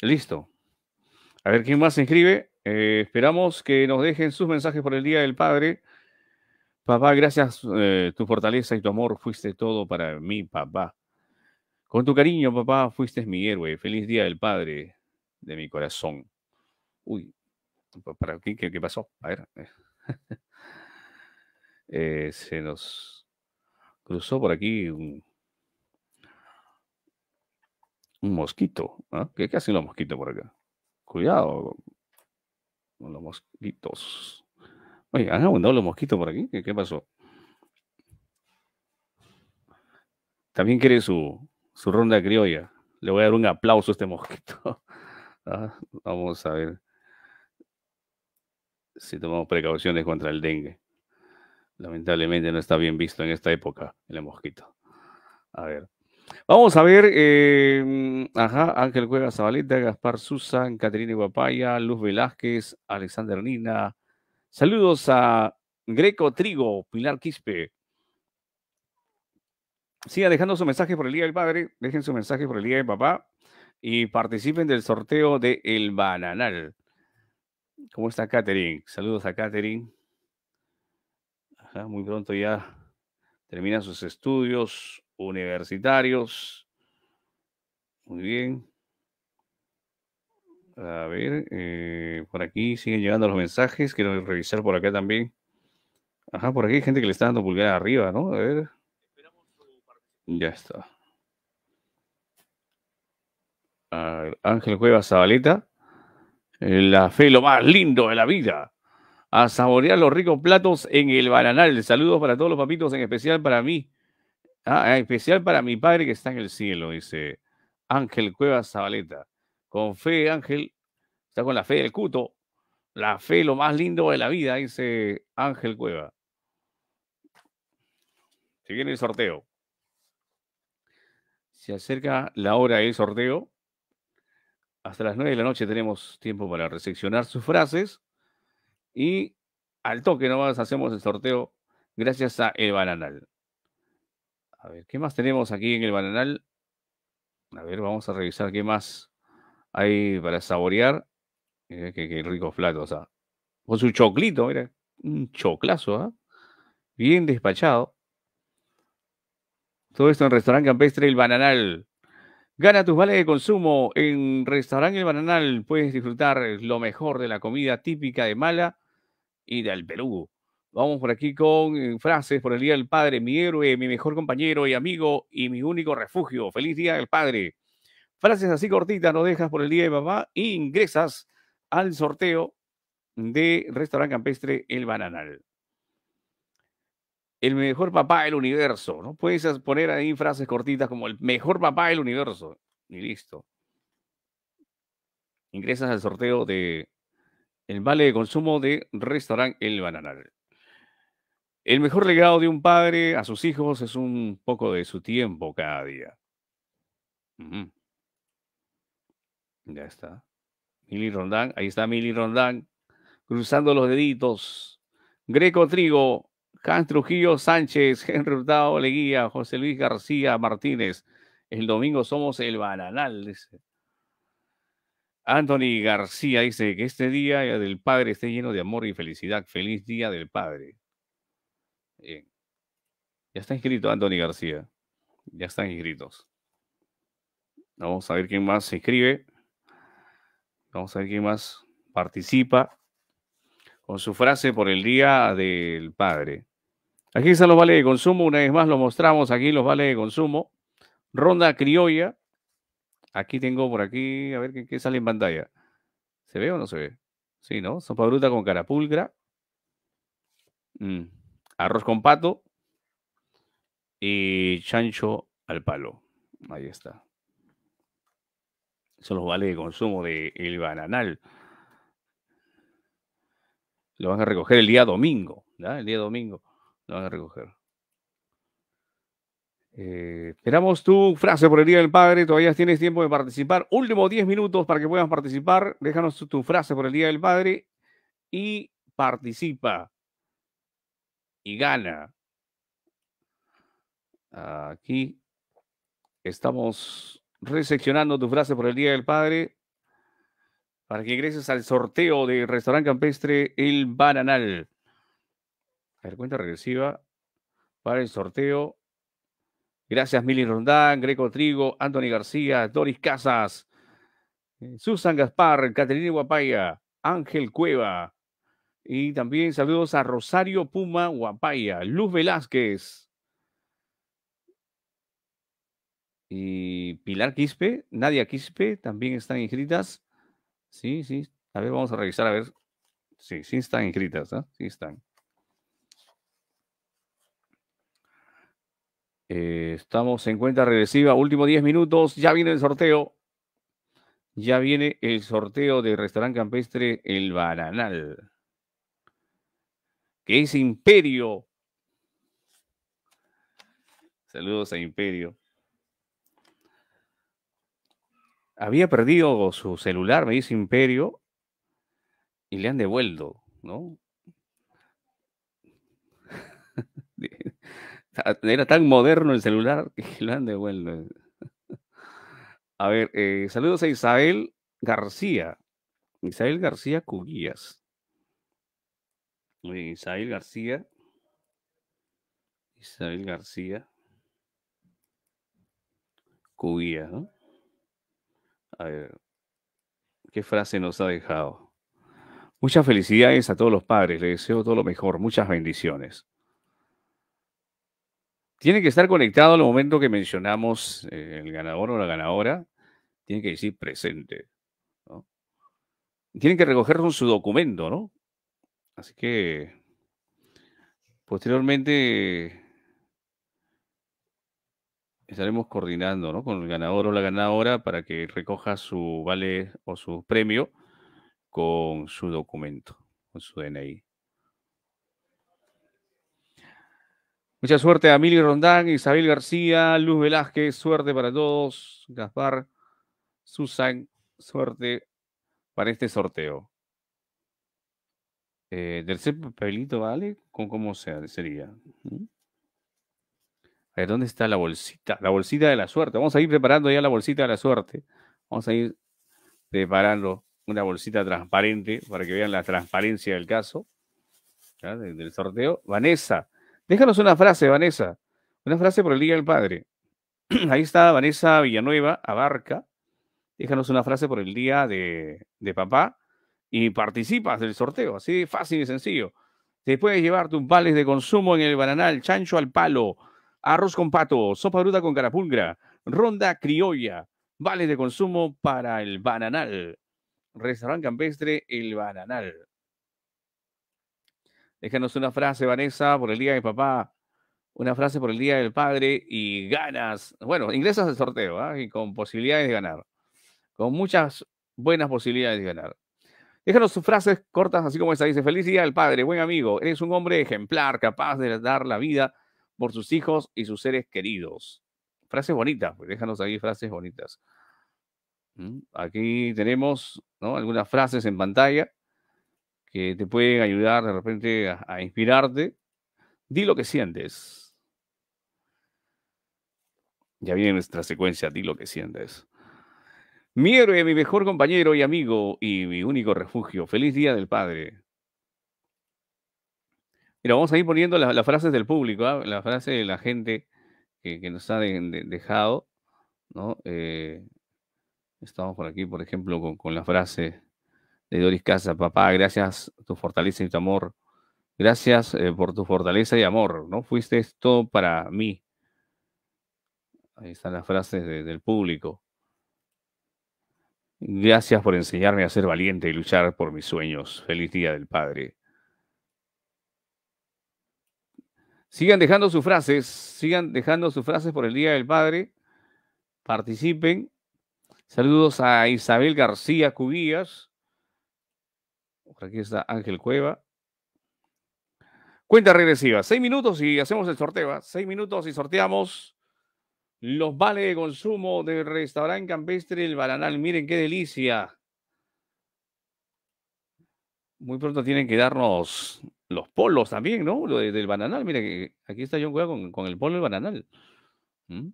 Listo. A ver quién más se inscribe. Eh, esperamos que nos dejen sus mensajes por el Día del Padre. Papá, gracias. Eh, tu fortaleza y tu amor fuiste todo para mí, papá. Con tu cariño, papá, fuiste mi héroe. Feliz Día del Padre de mi corazón. Uy, ¿para qué, qué, pasó? A ver. Eh. se nos cruzó por aquí un, un mosquito. ¿ah? ¿Qué, hacen los mosquitos por acá? Cuidado con los mosquitos. Oye, ¿han abundado los mosquitos por aquí? ¿Qué, pasó? También quiere su, ronda criolla. Le voy a dar un aplauso a este mosquito. ¿Ah? Vamos a ver si tomamos precauciones contra el dengue. Lamentablemente no está bien visto en esta época el mosquito. A ver. Vamos a ver, eh, ajá, Ángel juega Zabaleta, Gaspar Susan, Caterina Guapaya, Luz Velázquez, Alexander Nina. Saludos a Greco Trigo, Pilar Quispe. siga dejando su mensaje por el Día del Padre, dejen su mensaje por el Día del Papá y participen del sorteo de El Bananal. ¿Cómo está Catherine? Saludos a Catherine. Ajá, muy pronto ya termina sus estudios universitarios. Muy bien. A ver, eh, por aquí siguen llegando los mensajes. Quiero revisar por acá también. Ajá, por aquí hay gente que le está dando pulgar arriba, ¿no? A ver. Ya está. Ángel Cuevas Zabaleta. La fe, lo más lindo de la vida. A saborear los ricos platos en el bananal. Saludos para todos los papitos, en especial para mí Ah, especial para mi padre que está en el cielo, dice Ángel Cuevas Zabaleta. Con fe, Ángel, está con la fe del cuto. La fe, lo más lindo de la vida, dice Ángel Cueva. Se viene el sorteo. Se acerca la hora del sorteo. Hasta las 9 de la noche tenemos tiempo para reseccionar sus frases. Y al toque nomás hacemos el sorteo gracias a El Bananal. A ver, ¿qué más tenemos aquí en el bananal? A ver, vamos a revisar qué más hay para saborear. Mira, qué, rico plato, o sea. Con su choclito, mira, un choclazo, ¿ah? Bien despachado. Todo esto en Restaurante Campestre El Bananal. Gana tus vales de consumo en Restaurante El Bananal. Puedes disfrutar lo mejor de la comida típica de Mala y del Perú. Vamos por aquí con eh, frases por el Día del Padre, mi héroe, mi mejor compañero y amigo y mi único refugio. Feliz Día del Padre. Frases así cortitas no dejas por el Día de Papá e ingresas al sorteo de Restaurante Campestre El Bananal. El mejor papá del universo, ¿no? Puedes poner ahí frases cortitas como el mejor papá del universo y listo. Ingresas al sorteo de el vale de consumo de Restaurante El Bananal. El mejor legado de un padre a sus hijos es un poco de su tiempo cada día. Ya está. Mili Rondán, ahí está Mili Rondán, cruzando los deditos. Greco Trigo, Hans Trujillo Sánchez, Henry Hurtado Leguía, José Luis García Martínez. El domingo somos el bananal, dice. Anthony García dice que este día del padre esté lleno de amor y felicidad. Feliz día del padre. Eh, ya está inscrito Anthony García. Ya están inscritos. Vamos a ver quién más se inscribe. Vamos a ver quién más participa con su frase por el Día del Padre. Aquí están los vales de consumo. Una vez más lo mostramos aquí, los vales de consumo. Ronda criolla. Aquí tengo por aquí, a ver qué, sale en pantalla. ¿Se ve o no se ve? Sí, ¿no? Sopa bruta con carapulgra. mmm Arroz con pato y chancho al palo. Ahí está. Son los vales de consumo de el bananal. Lo van a recoger el día domingo. El día domingo lo van a recoger. Eh, esperamos tu frase por el Día del Padre. Todavía tienes tiempo de participar. Últimos 10 minutos para que puedas participar. Déjanos tu frase por el Día del Padre y participa gana. Aquí estamos reseccionando tu frase por el Día del Padre para que ingreses al sorteo del Restaurante Campestre El Bananal. A ver, cuenta regresiva para el sorteo. Gracias, Mili Rondán, Greco Trigo, Anthony García, Doris Casas, eh, Susan Gaspar, Caterina Guapaya, Ángel Cueva, y también saludos a Rosario Puma Guapaya, Luz Velázquez. Y Pilar Quispe, Nadia Quispe, también están inscritas. Sí, sí. A ver, vamos a revisar, a ver. Sí, sí están inscritas, ¿ah? Sí están. Eh, estamos en cuenta regresiva, último 10 minutos, ya viene el sorteo. Ya viene el sorteo del restaurante campestre El Bananal que es Imperio. Saludos a Imperio. Había perdido su celular, me dice Imperio, y le han devuelto, ¿no? Era tan moderno el celular que lo han devuelto. A ver, eh, saludos a Isabel García. Isabel García Cuguías. Isabel García. Isabel García. Cubía, ¿no? A ver, ¿qué frase nos ha dejado? Muchas felicidades a todos los padres, les deseo todo lo mejor, muchas bendiciones. Tiene que estar conectado al momento que mencionamos eh, el ganador o la ganadora, tiene que decir presente. ¿no? Tienen que recoger su documento, ¿no? Así que posteriormente estaremos coordinando con el ganador o la ganadora para que recoja su vale o su premio con su documento, con su DNI. Mucha suerte a Mili Rondán, Isabel García, Luz Velázquez, suerte para todos, Gaspar, Susan, suerte para este sorteo tercer eh, papelito, ¿vale? Con cómo sea, sería. ¿dónde está la bolsita? La bolsita de la suerte. Vamos a ir preparando ya la bolsita de la suerte. Vamos a ir preparando una bolsita transparente para que vean la transparencia del caso, del, sorteo. Vanessa, déjanos una frase, Vanessa. Una frase por el Día del Padre. Ahí está Vanessa Villanueva Abarca. Déjanos una frase por el Día de, de Papá y participas del sorteo. Así de fácil y sencillo. Te puedes llevar tus vales de consumo en el bananal, chancho al palo, arroz con pato, sopa bruta con carapulgra, ronda criolla, vales de consumo para el bananal. Restaurante campestre El Bananal. Déjanos una frase, Vanessa, por el día del papá, una frase por el día del padre y ganas. Bueno, ingresas al sorteo ¿ah? y con posibilidades de ganar. Con muchas buenas posibilidades de ganar. Déjanos sus frases cortas, así como esta dice, felicidad día padre, buen amigo, eres un hombre ejemplar, capaz de dar la vida por sus hijos y sus seres queridos. Frases bonitas, pues, déjanos ahí frases bonitas. Mm, aquí tenemos algunas frases en pantalla que te pueden ayudar de repente a inspirarte. Di lo que sientes. Ya viene nuestra secuencia, di lo que sientes. Mi héroe, mi mejor compañero y amigo y mi único refugio. Feliz Día del Padre. Mira, vamos a ir poniendo las, frases del público, ¿ah? la frase de la gente que, nos ha dejado, ¿no? Eh, estamos por aquí, por ejemplo, con, la frase de Doris Casa, papá, gracias tu fortaleza y tu amor. Gracias eh, por tu fortaleza y amor, ¿no? Fuiste todo para mí. Ahí están las frases del público. Gracias por enseñarme a ser valiente y luchar por mis sueños. Feliz Día del Padre. Sigan dejando sus frases, sigan dejando sus frases por el Día del Padre. Participen. Saludos a Isabel García Cubillas. aquí está Ángel Cueva. Cuenta regresiva. Seis minutos y hacemos el sorteo. ¿ah? Seis minutos y sorteamos los vales de consumo del restaurante campestre El Bananal, Miren qué delicia. Muy pronto tienen que darnos los polos también, ¿no? Lo del Bananal, Miren, eh, aquí está John Cueva con, el polo del Bananal. ¿Mm?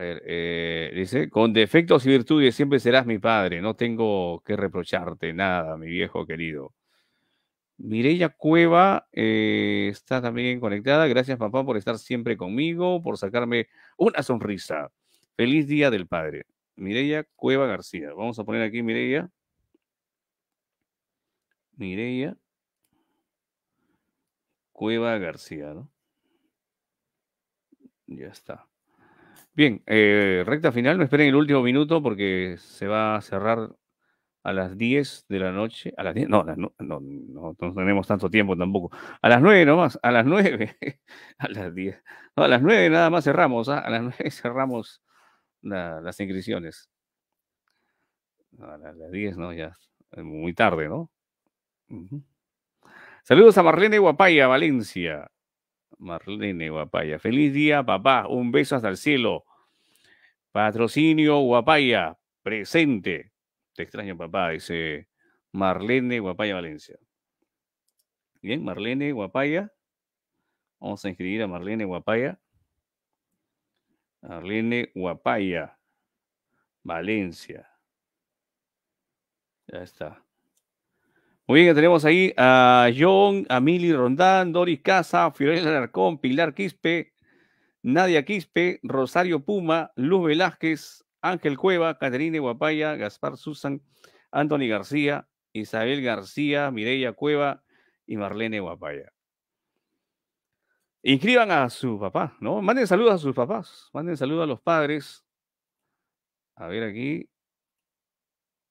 Eh, dice, con defectos y virtudes siempre serás mi padre. No tengo que reprocharte nada, mi viejo querido. Mireya Cueva eh, está también conectada. Gracias, papá, por estar siempre conmigo, por sacarme una sonrisa. Feliz Día del Padre. Mireya Cueva García. Vamos a poner aquí Mireya. Mireya Cueva García, ¿no? Ya está. Bien, eh, recta final. No esperen el último minuto porque se va a cerrar a las 10 de la noche, a las 10, no, no, tenemos tanto tiempo tampoco, a las 9 nomás, a las 9, a las 10, a las 9 nada más cerramos, ¿ah? a las 9 cerramos las inscripciones. a las 10, no, ya, muy tarde, ¿no? Saludos a Marlene Guapaya, Valencia. Marlene Guapaya, feliz día, papá, un beso hasta el cielo. Patrocinio Guapaya, presente. Te extraño, papá, dice Marlene Guapaya Valencia. Bien, Marlene Guapaya. Vamos a inscribir a Marlene Guapaya. Marlene Guapaya, Valencia. Ya está. Muy bien, tenemos ahí a John, a Mili Rondán, Doris Casa, Fiorella Alarcón, Pilar Quispe, Nadia Quispe, Rosario Puma, Luz Velázquez, Ángel Cueva, Caterine Guapaya, Gaspar Susan, Anthony García, Isabel García, Mireya Cueva y Marlene Guapaya. Inscriban a su papá, ¿no? Manden saludos a sus papás, manden saludos a los padres. A ver aquí.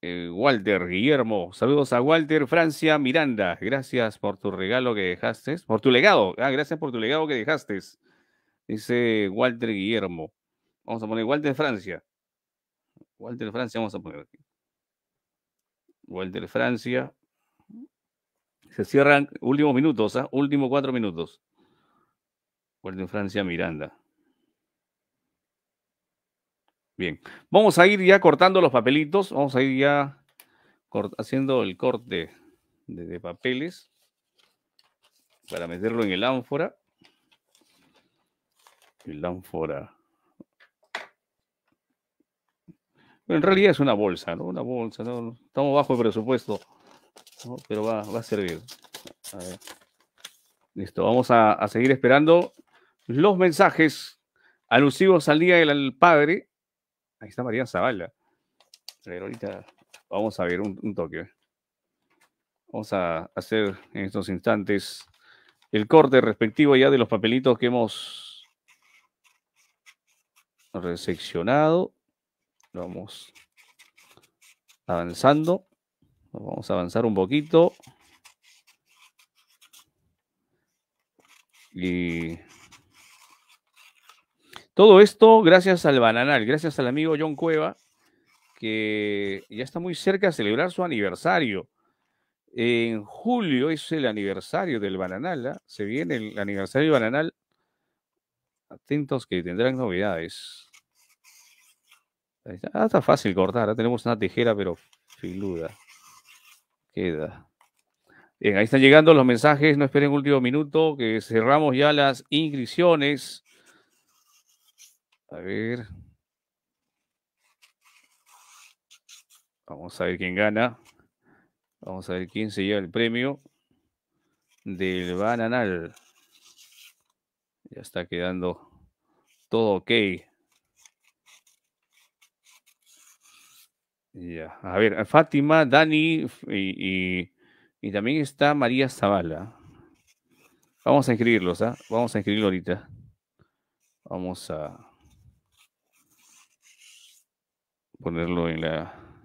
Eh, Walter, Guillermo, saludos a Walter, Francia, Miranda, gracias por tu regalo que dejaste, por tu legado, ah, gracias por tu legado que dejaste, dice Walter Guillermo. Vamos a poner Walter Francia. Walter Francia, vamos a poner aquí. Walter Francia. Se cierran últimos minutos, ¿ah? últimos cuatro minutos. Walter Francia Miranda. Bien, vamos a ir ya cortando los papelitos, vamos a ir ya haciendo el corte de papeles para meterlo en el ánfora. El ánfora. en realidad es una bolsa, ¿no? Una bolsa, ¿no? Estamos bajo el presupuesto, pero va, a servir. Listo, vamos a, seguir esperando los mensajes alusivos al Día del Padre. Ahí está María Zavala. Pero ahorita vamos a ver un, un toque. Vamos a hacer en estos instantes el corte respectivo ya de los papelitos que hemos reseccionado Vamos avanzando. Vamos a avanzar un poquito. Y todo esto gracias al bananal, gracias al amigo John Cueva, que ya está muy cerca de celebrar su aniversario. En julio es el aniversario del bananal, ¿ah? se viene el aniversario del bananal. Atentos que tendrán novedades. Ah, está fácil cortar. ¿eh? Tenemos una tijera, pero filuda. Queda. Bien, ahí están llegando los mensajes. No esperen último minuto, que cerramos ya las inscripciones. A ver. Vamos a ver quién gana. Vamos a ver quién se lleva el premio del bananal. Ya está quedando todo ok. Ya. A ver, eh, Fátima, Dani y, también está María Zavala. Vamos a inscribirlos, ¿ah? Vamos a inscribirlo ahorita. Vamos a ponerlo en la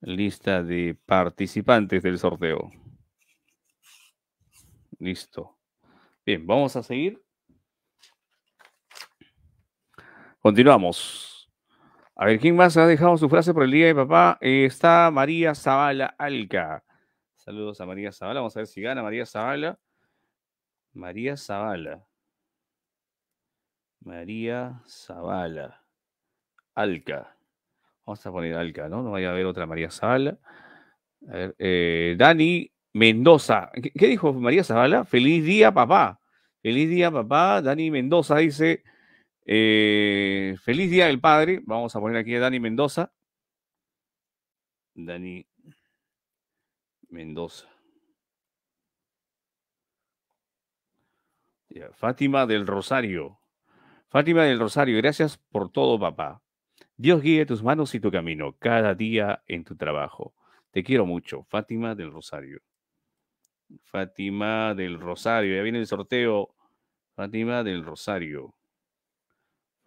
lista de participantes del sorteo. Listo. Bien, vamos a seguir. Continuamos. A ver, ¿quién más ha dejado su frase por el día de papá? Eh, está María Zavala Alca. Saludos a María Zavala. Vamos a ver si gana María Zavala. María Zavala. María Zavala. Alca. Vamos a poner Alca, ¿no? No vaya a haber otra María Zavala. A ver, eh, Dani Mendoza. ¿Qué, dijo María Zavala? Feliz día, papá. Feliz día, papá. Dani Mendoza dice, eh, feliz Día del Padre. Vamos a poner aquí a Dani Mendoza. Dani Mendoza. Fátima del Rosario. Fátima del Rosario, gracias por todo, papá. Dios guíe tus manos y tu camino cada día en tu trabajo. Te quiero mucho, Fátima del Rosario. Fátima del Rosario, ya viene el sorteo. Fátima del Rosario.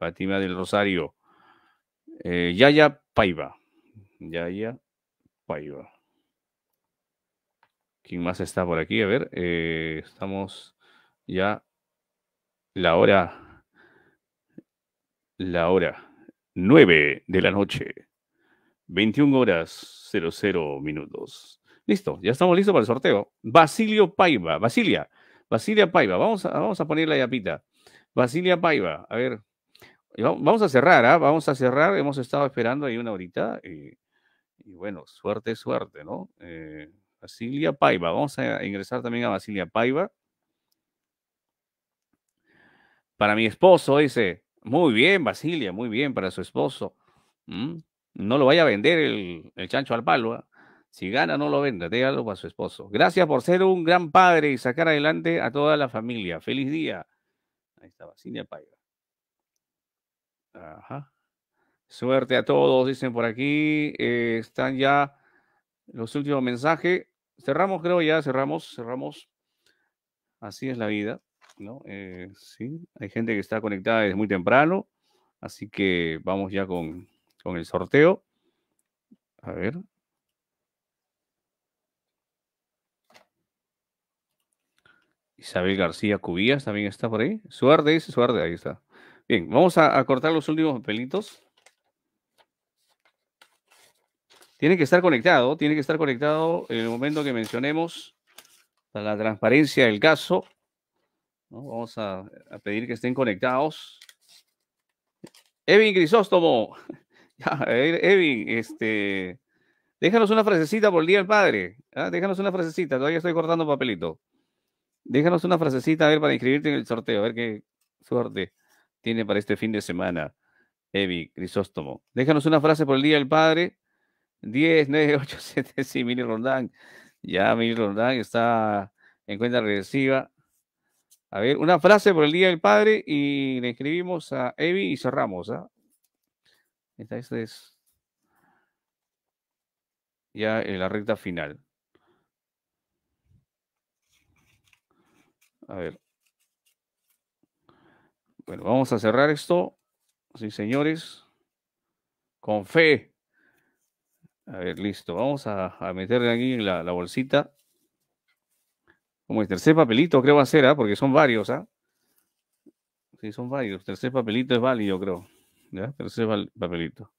Fátima del Rosario, eh, Yaya Paiva, Yaya Paiva. ¿Quién más está por aquí? A ver, eh, estamos ya la hora, la hora 9 de la noche, 21 horas cero minutos. Listo, ya estamos listos para el sorteo. Basilio Paiva, Basilia, Basilia Paiva, vamos a, vamos a poner la yapita. Basilia Paiva, a ver, Vamos a cerrar, ¿ah? Vamos a cerrar. Hemos estado esperando ahí una horita. Y, bueno, suerte, suerte, ¿no? Eh, Basilia Paiva. Vamos a ingresar también a Basilia Paiva. Para mi esposo, dice. Muy bien, Basilia, muy bien para su esposo. No lo vaya a vender el, chancho al palo. ¿ah? Si gana, no lo venda. Déjalo para su esposo. Gracias por ser un gran padre y sacar adelante a toda la familia. Feliz día. Ahí está Basilia Paiva. Suerte a todos, dicen por aquí. Eh, están ya los últimos mensajes. Cerramos, creo ya, cerramos, cerramos. Así es la vida, ¿no? Eh, sí, hay gente que está conectada desde muy temprano, así que vamos ya con, el sorteo. A ver. Isabel García Cubías también está por ahí. Suerte, dice suerte, ahí está. Bien, vamos a, cortar los últimos papelitos. Tiene que estar conectado, tiene que estar conectado en el momento que mencionemos la transparencia del caso. Vamos a, pedir que estén conectados. Evin Crisóstomo. ya, Evin, este, déjanos una frasecita por el Día del Padre. ¿ah? Déjanos una frasecita, todavía estoy cortando papelito. Déjanos una frasecita, a ver, para inscribirte en el sorteo, a ver qué suerte tiene para este fin de semana, Evi Crisóstomo. Déjanos una frase por el Día del Padre. 10, 9, 8, 7, sí, Mili Rondán. Ya Mili Rondán está en cuenta regresiva. A ver, una frase por el Día del Padre y le escribimos a Evi y cerramos. ¿ah? Esta, es ya en la recta final. A ver. Bueno, vamos a cerrar esto, sí, señores, con fe. A ver, listo. Vamos a, meterle aquí la, bolsita. Como el tercer papelito, creo va a ser, ¿ah? porque son varios, ¿ah? Sí, son varios. Tercer papelito es válido, creo. ¿Ya? Tercer papelito.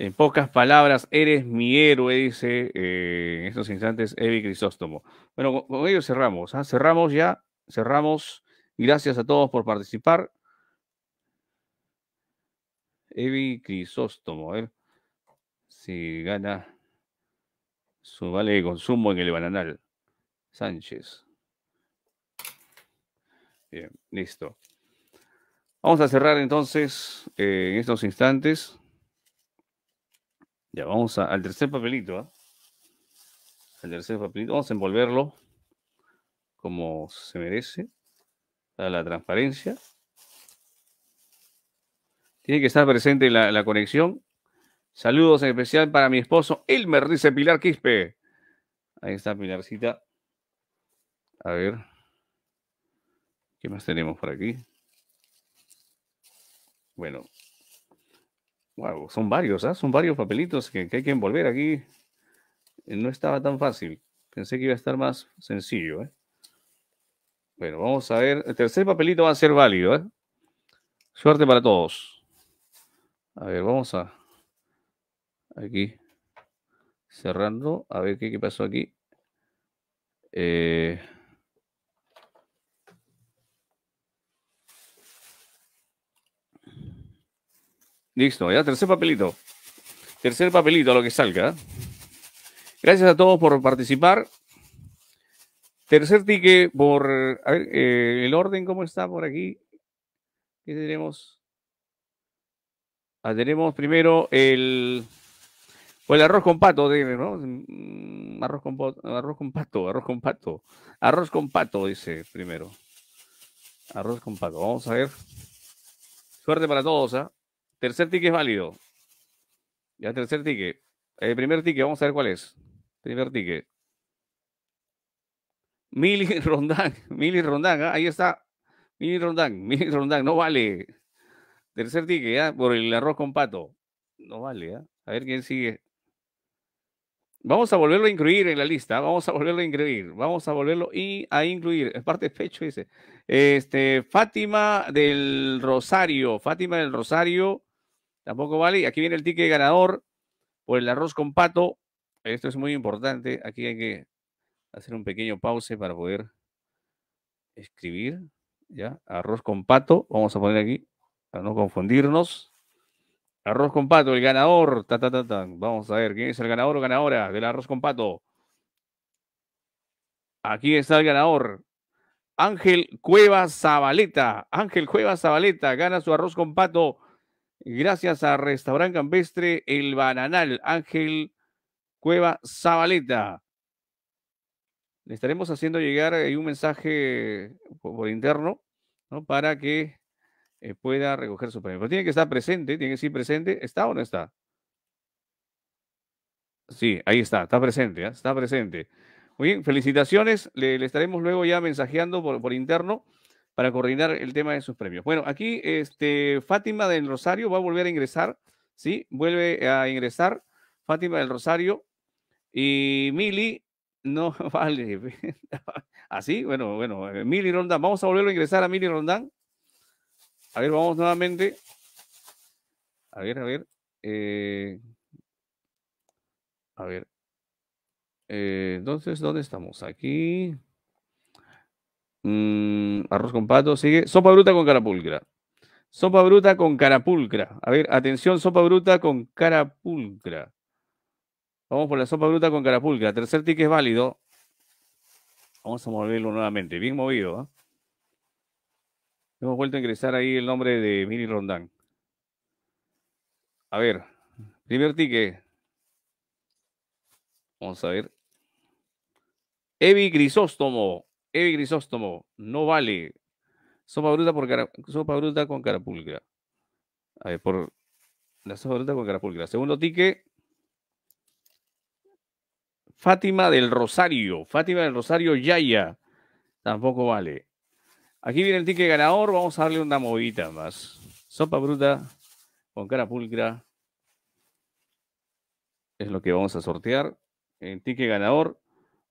En pocas palabras, eres mi héroe, dice eh, en estos instantes Evi Crisóstomo. Bueno, con, ello cerramos. ¿ah? Cerramos ya, cerramos. Gracias a todos por participar. Evi Crisóstomo, a ver si gana su vale de consumo en el bananal. Sánchez. Bien, listo. Vamos a cerrar entonces eh, en estos instantes. Ya, vamos al tercer papelito. ¿ah? Al tercer papelito. Vamos a envolverlo como se merece. la transparencia. Tiene que estar presente la, conexión. Saludos en especial para mi esposo Elmer, dice Pilar Quispe. Ahí está Pilarcita. A ver. ¿Qué más tenemos por aquí? Bueno, son varios, ¿ah? Son varios papelitos que, hay que envolver aquí. Eh, no estaba tan fácil. Pensé que iba a estar más sencillo, ¿eh? Bueno, vamos a ver. El tercer papelito va a ser válido, ¿eh? Suerte para todos. A ver, vamos a... Aquí. Cerrando. A ver qué, qué pasó aquí. Eh... Listo, ya, tercer papelito. Tercer papelito a lo que salga. Gracias a todos por participar. Tercer ticket por. Eh, el orden, ¿cómo está por aquí? ¿Qué tenemos? Ah, tenemos primero el. el arroz con pato, ¿no? Mm, arroz con, arroz con pato, arroz con pato. Arroz con pato, dice primero. Arroz con pato. Vamos a ver. Suerte para todos, ¿ah? Tercer ticket es válido. Ya, tercer ticket. El eh, primer ticket, vamos a ver cuál es. Primer ticket. Mili Rondán, Mili Rondán, ¿ah? ahí está. Mili Rondán, Mili Rondán, no vale. Tercer ticket, ¿ah? Por el arroz con pato. No vale, ¿ah? A ver quién sigue. Vamos a volverlo a incluir en la lista. Vamos a volverlo a incluir. Vamos a volverlo a incluir. Es parte de pecho, dice. Este, Fátima del Rosario. Fátima del Rosario Tampoco vale. aquí viene el ticket ganador por el arroz con pato. Esto es muy importante. Aquí hay que hacer un pequeño pause para poder escribir. ¿Ya? Arroz con pato. Vamos a poner aquí para no confundirnos. Arroz con pato, el ganador. Ta, ta, ta, Vamos a ver quién es el ganador o ganadora del arroz con pato. Aquí está el ganador. Ángel Cueva Zabaleta. Ángel Cueva Zabaleta gana su arroz con pato gracias a Restaurant Campestre El Bananal Ángel Cueva Zabaleta. Le estaremos haciendo llegar un mensaje por interno ¿no? para que eh, pueda recoger su premio. tiene que estar presente, tiene que ser presente, ¿está o no está? Sí, ahí está, está presente, ¿eh? está presente. Muy bien, felicitaciones, le, estaremos luego ya mensajeando por interno para coordinar el tema de sus premios. Bueno, aquí este, Fátima del Rosario va a volver a ingresar, ¿sí? Vuelve a ingresar Fátima del Rosario y Mili, no, vale, así, ¿ah, bueno, bueno, eh, Mili Rondán, vamos a volver a ingresar a Mili Rondán. A ver, vamos nuevamente. A ver, a ver. Eh, a ver. Eh, entonces, ¿dónde estamos? Aquí. Mm, arroz con pato, sigue. Sopa bruta con carapulcra. Sopa bruta con carapulcra. A ver, atención, sopa bruta con carapulcra. Vamos por la sopa bruta con carapulcra. Tercer ticket es válido. Vamos a moverlo nuevamente. Bien movido. ¿ah? Hemos vuelto a ingresar ahí el nombre de Miri Rondán. A ver, primer ticket. Vamos a ver. Evi Crisóstomo. Evi Grisóstomo, no vale. Sopa bruta, por sopa bruta con carapulcra. A ver, por la sopa bruta con carapulcra. Segundo tique. Fátima del Rosario. Fátima del Rosario Yaya. Tampoco vale. Aquí viene el tique ganador. Vamos a darle una movita más. Sopa bruta con carapulcra. Es lo que vamos a sortear. El tique ganador.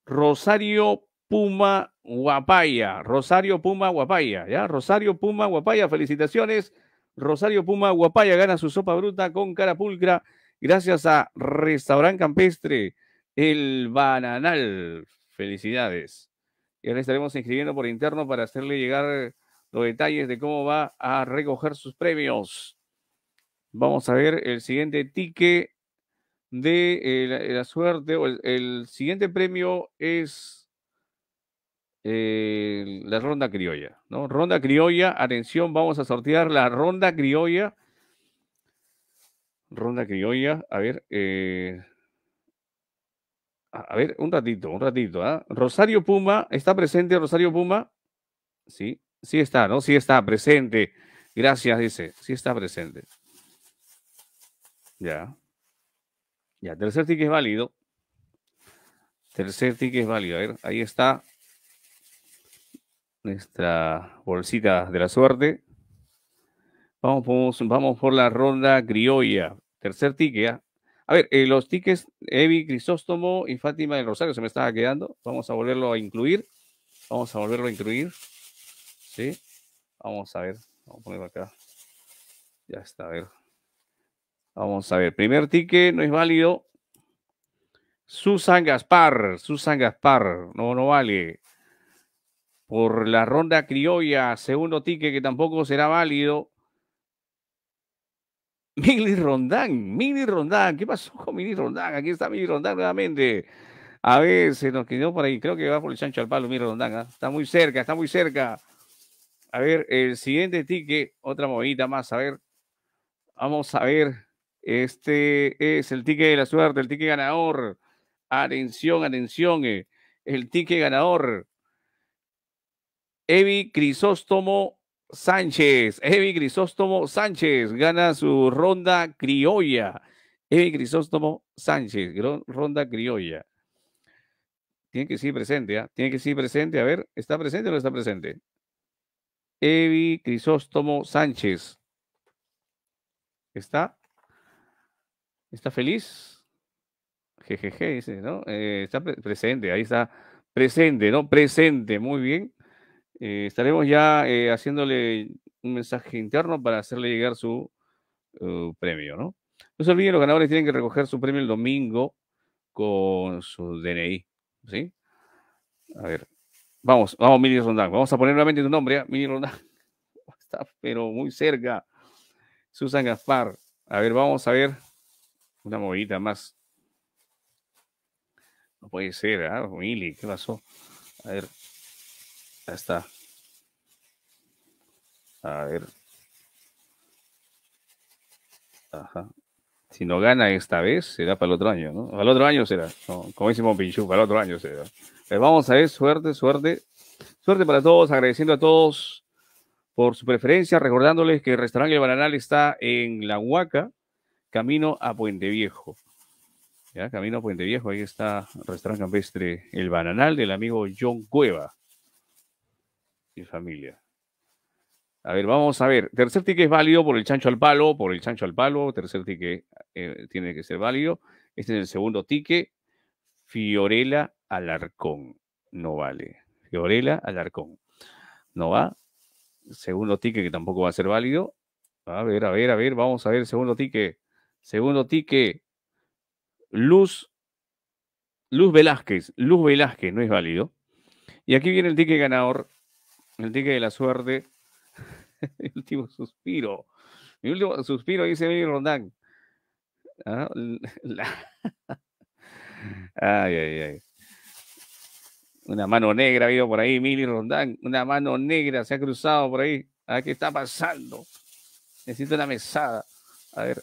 Rosario Puma Guapaya, Rosario Puma Guapaya, ¿ya? Rosario Puma Guapaya, felicitaciones. Rosario Puma Guapaya gana su sopa bruta con cara pulcra gracias a restaurant Campestre, el Bananal. Felicidades. Y ahora estaremos inscribiendo por interno para hacerle llegar los detalles de cómo va a recoger sus premios. Vamos a ver el siguiente ticket de eh, la, suerte. O el siguiente premio es eh, la ronda criolla, ¿no? Ronda criolla, atención, vamos a sortear la ronda criolla. Ronda criolla, a ver, eh, a ver, un ratito, un ratito, ¿ah? Rosario Puma, ¿está presente Rosario Puma? Sí, sí está, ¿no? Sí está presente. Gracias, dice. Sí está presente. Ya. Ya, tercer ticket es válido. Tercer ticket es válido. A ver, ahí está nuestra bolsita de la suerte. Vamos, vamos, por la ronda criolla. Tercer ticket. ¿ah? A ver, eh, los tickets Evi Crisóstomo y Fátima del Rosario se me estaba quedando. Vamos a volverlo a incluir. Vamos a volverlo a incluir. Sí. Vamos a ver. Vamos a ponerlo acá. Ya está, a ver. Vamos a ver. Primer ticket no es válido. Susan Gaspar. Susan Gaspar. No, no vale por la ronda criolla, segundo ticket que tampoco será válido. Mili Rondán, Mili Rondán, ¿qué pasó con Mili Rondán? Aquí está Mili Rondán nuevamente. A ver, se nos quedó por ahí, creo que va por el chancho al palo, Mili Rondán, ¿ah? está muy cerca, está muy cerca. A ver, el siguiente ticket, otra movida más, a ver. Vamos a ver, este es el ticket de la suerte, el ticket ganador. Atención, atención, eh, el ticket ganador Evi Crisóstomo Sánchez. Evi Crisóstomo Sánchez gana su ronda criolla. Evi Crisóstomo Sánchez, ronda criolla. Tiene que ser presente, ¿ah? Tiene que ser presente. A ver, ¿está presente o no está presente? Evi Crisóstomo Sánchez. ¿Está? ¿Está feliz? Jejeje, dice, ¿no? Eh, está presente, ahí está. Presente, ¿no? Presente, muy bien. Eh, estaremos ya eh, haciéndole un mensaje interno para hacerle llegar su uh, premio, ¿no? No se olviden, los ganadores tienen que recoger su premio el domingo con su DNI, ¿sí? A ver, vamos, vamos, Mili Rondán. Vamos a poner nuevamente tu nombre, ¿eh? Rondán. Está, pero muy cerca. Susan Gaspar. A ver, vamos a ver una movida más. No puede ser, ¿ah? Mili, ¿qué pasó? A ver está. A ver. Ajá. Si no gana esta vez, será para el otro año, ¿no? Para el otro año será. como decimos Pinchú, para el otro año será. Pues vamos a ver, suerte, suerte. Suerte para todos, agradeciendo a todos por su preferencia, recordándoles que el restaurante El Bananal está en La Huaca, camino a Puente Viejo. Ya, camino a Puente Viejo, ahí está el restaurante campestre El Bananal del amigo John Cueva familia. A ver, vamos a ver. Tercer ticket es válido por el chancho al palo, por el chancho al palo. Tercer ticket eh, tiene que ser válido. Este es el segundo ticket. Fiorella Alarcón. No vale. Fiorella Alarcón. No va. Segundo ticket que tampoco va a ser válido. A ver, a ver, a ver. Vamos a ver. Segundo ticket. Segundo ticket. Luz. Luz Velázquez. Luz Velázquez no es válido. Y aquí viene el ticket ganador el Dique de la suerte. el último suspiro. Mi último suspiro, dice Mili Rondán. ¿Ah? ay, ay, ay. Una mano negra ha habido por ahí, Mili Rondán. Una mano negra se ha cruzado por ahí. A qué está pasando. Necesito una mesada. A ver.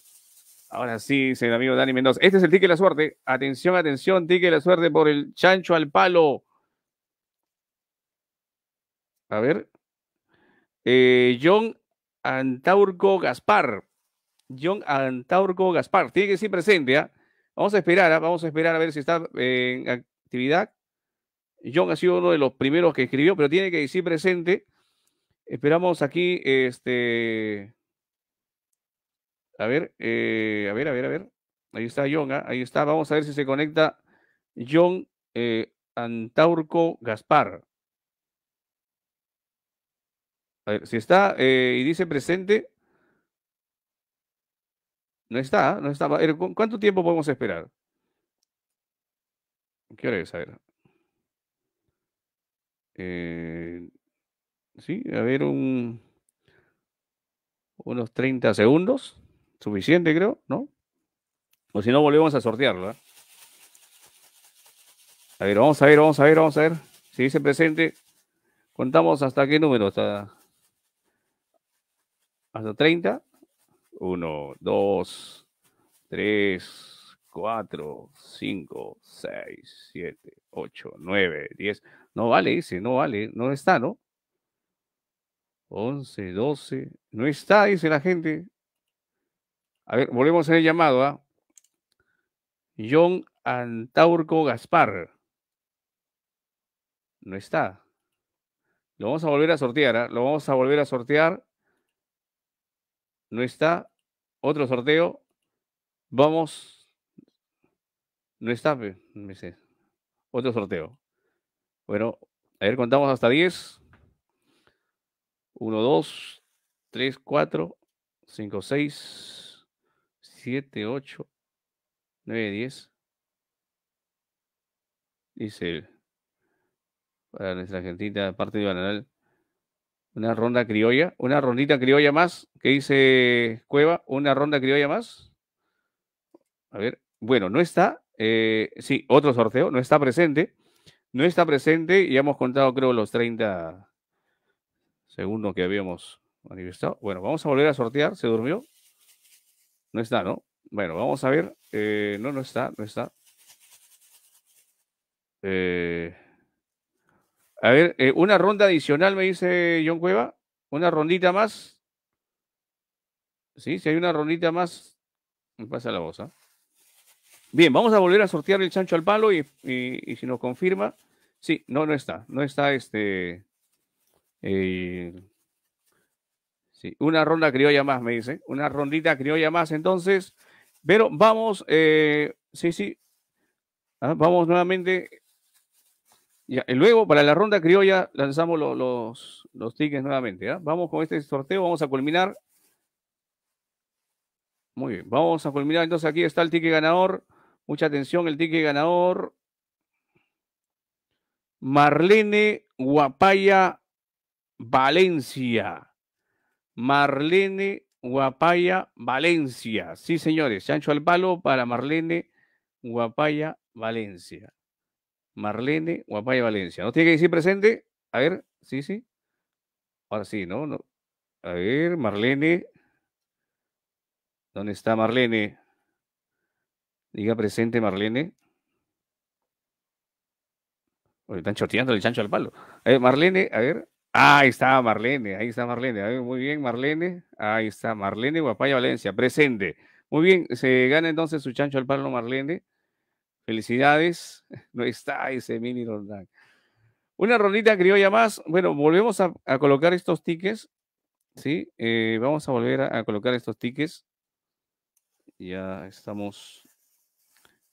Ahora sí, señor amigo Dani Mendoza. Este es el ticket de la suerte. Atención, atención, ticket de la suerte por el chancho al palo. A ver. Eh, John Antaurco Gaspar. John Antaurco Gaspar. Tiene que decir presente. ¿ah? Vamos a esperar, ¿ah? vamos a esperar a ver si está en actividad. John ha sido uno de los primeros que escribió, pero tiene que decir presente. Esperamos aquí, este. A ver, eh, a ver, a ver, a ver. Ahí está John, ¿ah? ahí está. Vamos a ver si se conecta John eh, Antaurco Gaspar. A ver, si está eh, y dice presente. No está, no está. ¿Cuánto tiempo podemos esperar? ¿Qué hora es? A ver. Eh, sí, a ver, unos 30 segundos. Suficiente, creo, ¿no? O si no, volvemos a sortearlo. ¿eh? A ver, vamos a ver, vamos a ver, vamos a ver. Si dice presente, contamos hasta qué número, está...? hasta 30. 1, 2, 3, 4, 5, 6, 7, 8, 9, 10. No vale, dice, no vale, no está, ¿no? 11, 12, no está, dice la gente. A ver, volvemos a el llamado, ¿ah? John Antaurco Gaspar. No está. Lo vamos a volver a sortear, ¿ah? Lo vamos a volver a sortear no está. Otro sorteo. Vamos. No está. Otro sorteo. Bueno, a ver, contamos hasta 10. 1, 2, 3, 4, 5, 6, 7, 8, 9, 10. Dice para nuestra argentina parte de Bananal. Una ronda criolla, una rondita criolla más, que dice Cueva, una ronda criolla más. A ver, bueno, no está, eh, sí, otro sorteo, no está presente, no está presente y hemos contado creo los 30 segundos que habíamos manifestado. Bueno, vamos a volver a sortear, se durmió. No está, ¿no? Bueno, vamos a ver, eh, no, no está, no está. Eh, a ver, eh, una ronda adicional, me dice John Cueva. Una rondita más. Sí, si hay una rondita más, me pasa la voz. ¿ah? Bien, vamos a volver a sortear el chancho al palo y, si nos confirma. Sí, no, no está. No está este. Eh, sí, una ronda criolla más, me dice. Una rondita criolla más, entonces. Pero vamos, eh, sí, sí. Ah, vamos nuevamente y luego, para la ronda criolla, lanzamos los, los tickets nuevamente. Vamos con este sorteo, vamos a culminar. Muy bien, vamos a culminar. Entonces, aquí está el ticket ganador. Mucha atención, el ticket ganador. Marlene Guapaya Valencia. Marlene Guapaya Valencia. Sí, señores, Chancho al palo para Marlene Guapaya Valencia. Marlene, Guapaya Valencia. ¿No tiene que decir presente? A ver, sí, sí. Ahora sí, ¿no? no. A ver, Marlene. ¿Dónde está Marlene? Diga presente, Marlene. están choteando el chancho al palo. A Marlene, a ver. Ah, ahí está Marlene, ahí está Marlene. A muy bien, Marlene. Ahí está Marlene Guapaya Valencia, presente. Muy bien, se gana entonces su chancho al palo, Marlene. Felicidades. No está ese mini Roldán. Una rondita criolla más. Bueno, volvemos a, colocar estos tickets. Sí, eh, vamos a volver a, colocar estos tickets. Ya estamos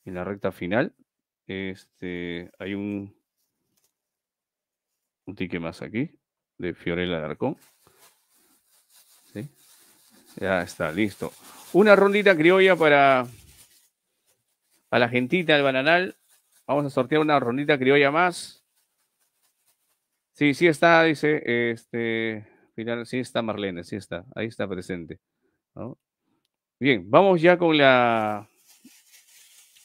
en la recta final. Este, hay un, un ticket más aquí de Fiorella Alarcón. ¿Sí? Ya está, listo. Una rondita criolla para a la gentita del bananal. Vamos a sortear una rondita criolla más. Sí, sí está, dice, este, final, sí está Marlene, sí está, ahí está presente. Bien, vamos ya con la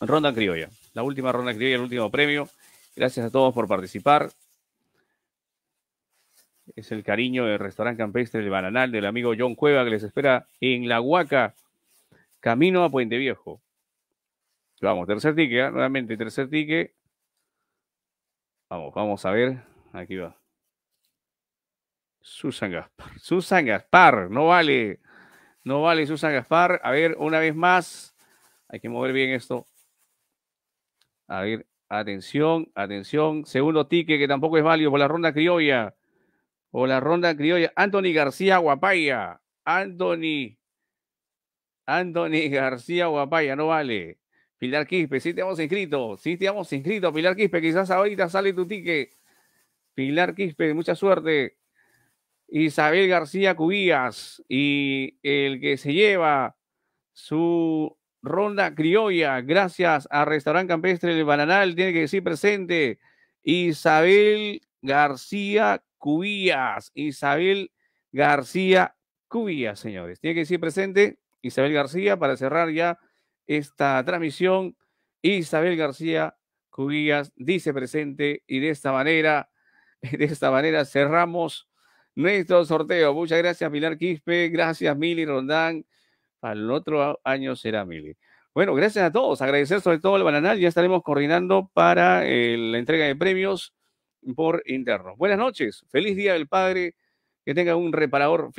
ronda criolla, la última ronda criolla, el último premio. Gracias a todos por participar. Es el cariño del restaurante campestre del Bananal del amigo John Cueva que les espera en La Huaca, camino a Puente Viejo. Vamos, tercer tique, ¿eh? nuevamente tercer tique. Vamos, vamos a ver. Aquí va. Susan Gaspar. Susan Gaspar, no vale. No vale Susan Gaspar. A ver, una vez más. Hay que mover bien esto. A ver, atención, atención. Segundo tique que tampoco es válido por la ronda criolla. O la ronda criolla. Anthony García Guapaya. Anthony. Anthony García Guapaya, no vale. Pilar Quispe, sí te hemos inscrito, sí te hemos inscrito, Pilar Quispe, quizás ahorita sale tu tique. Pilar Quispe, mucha suerte. Isabel García Cubías y el que se lleva su ronda criolla, gracias a Restaurante Campestre del Bananal, tiene que decir presente Isabel García Cubías, Isabel García Cubías, señores, tiene que decir presente Isabel García para cerrar ya esta transmisión. Isabel García Cubillas dice presente y de esta manera, de esta manera cerramos nuestro sorteo. Muchas gracias Pilar Quispe, gracias Mili Rondán. al otro año será Mili. Bueno, gracias a todos. Agradecer sobre todo al bananal. Ya estaremos coordinando para eh, la entrega de premios por interno. Buenas noches. Feliz Día del Padre. Que tenga un reparador.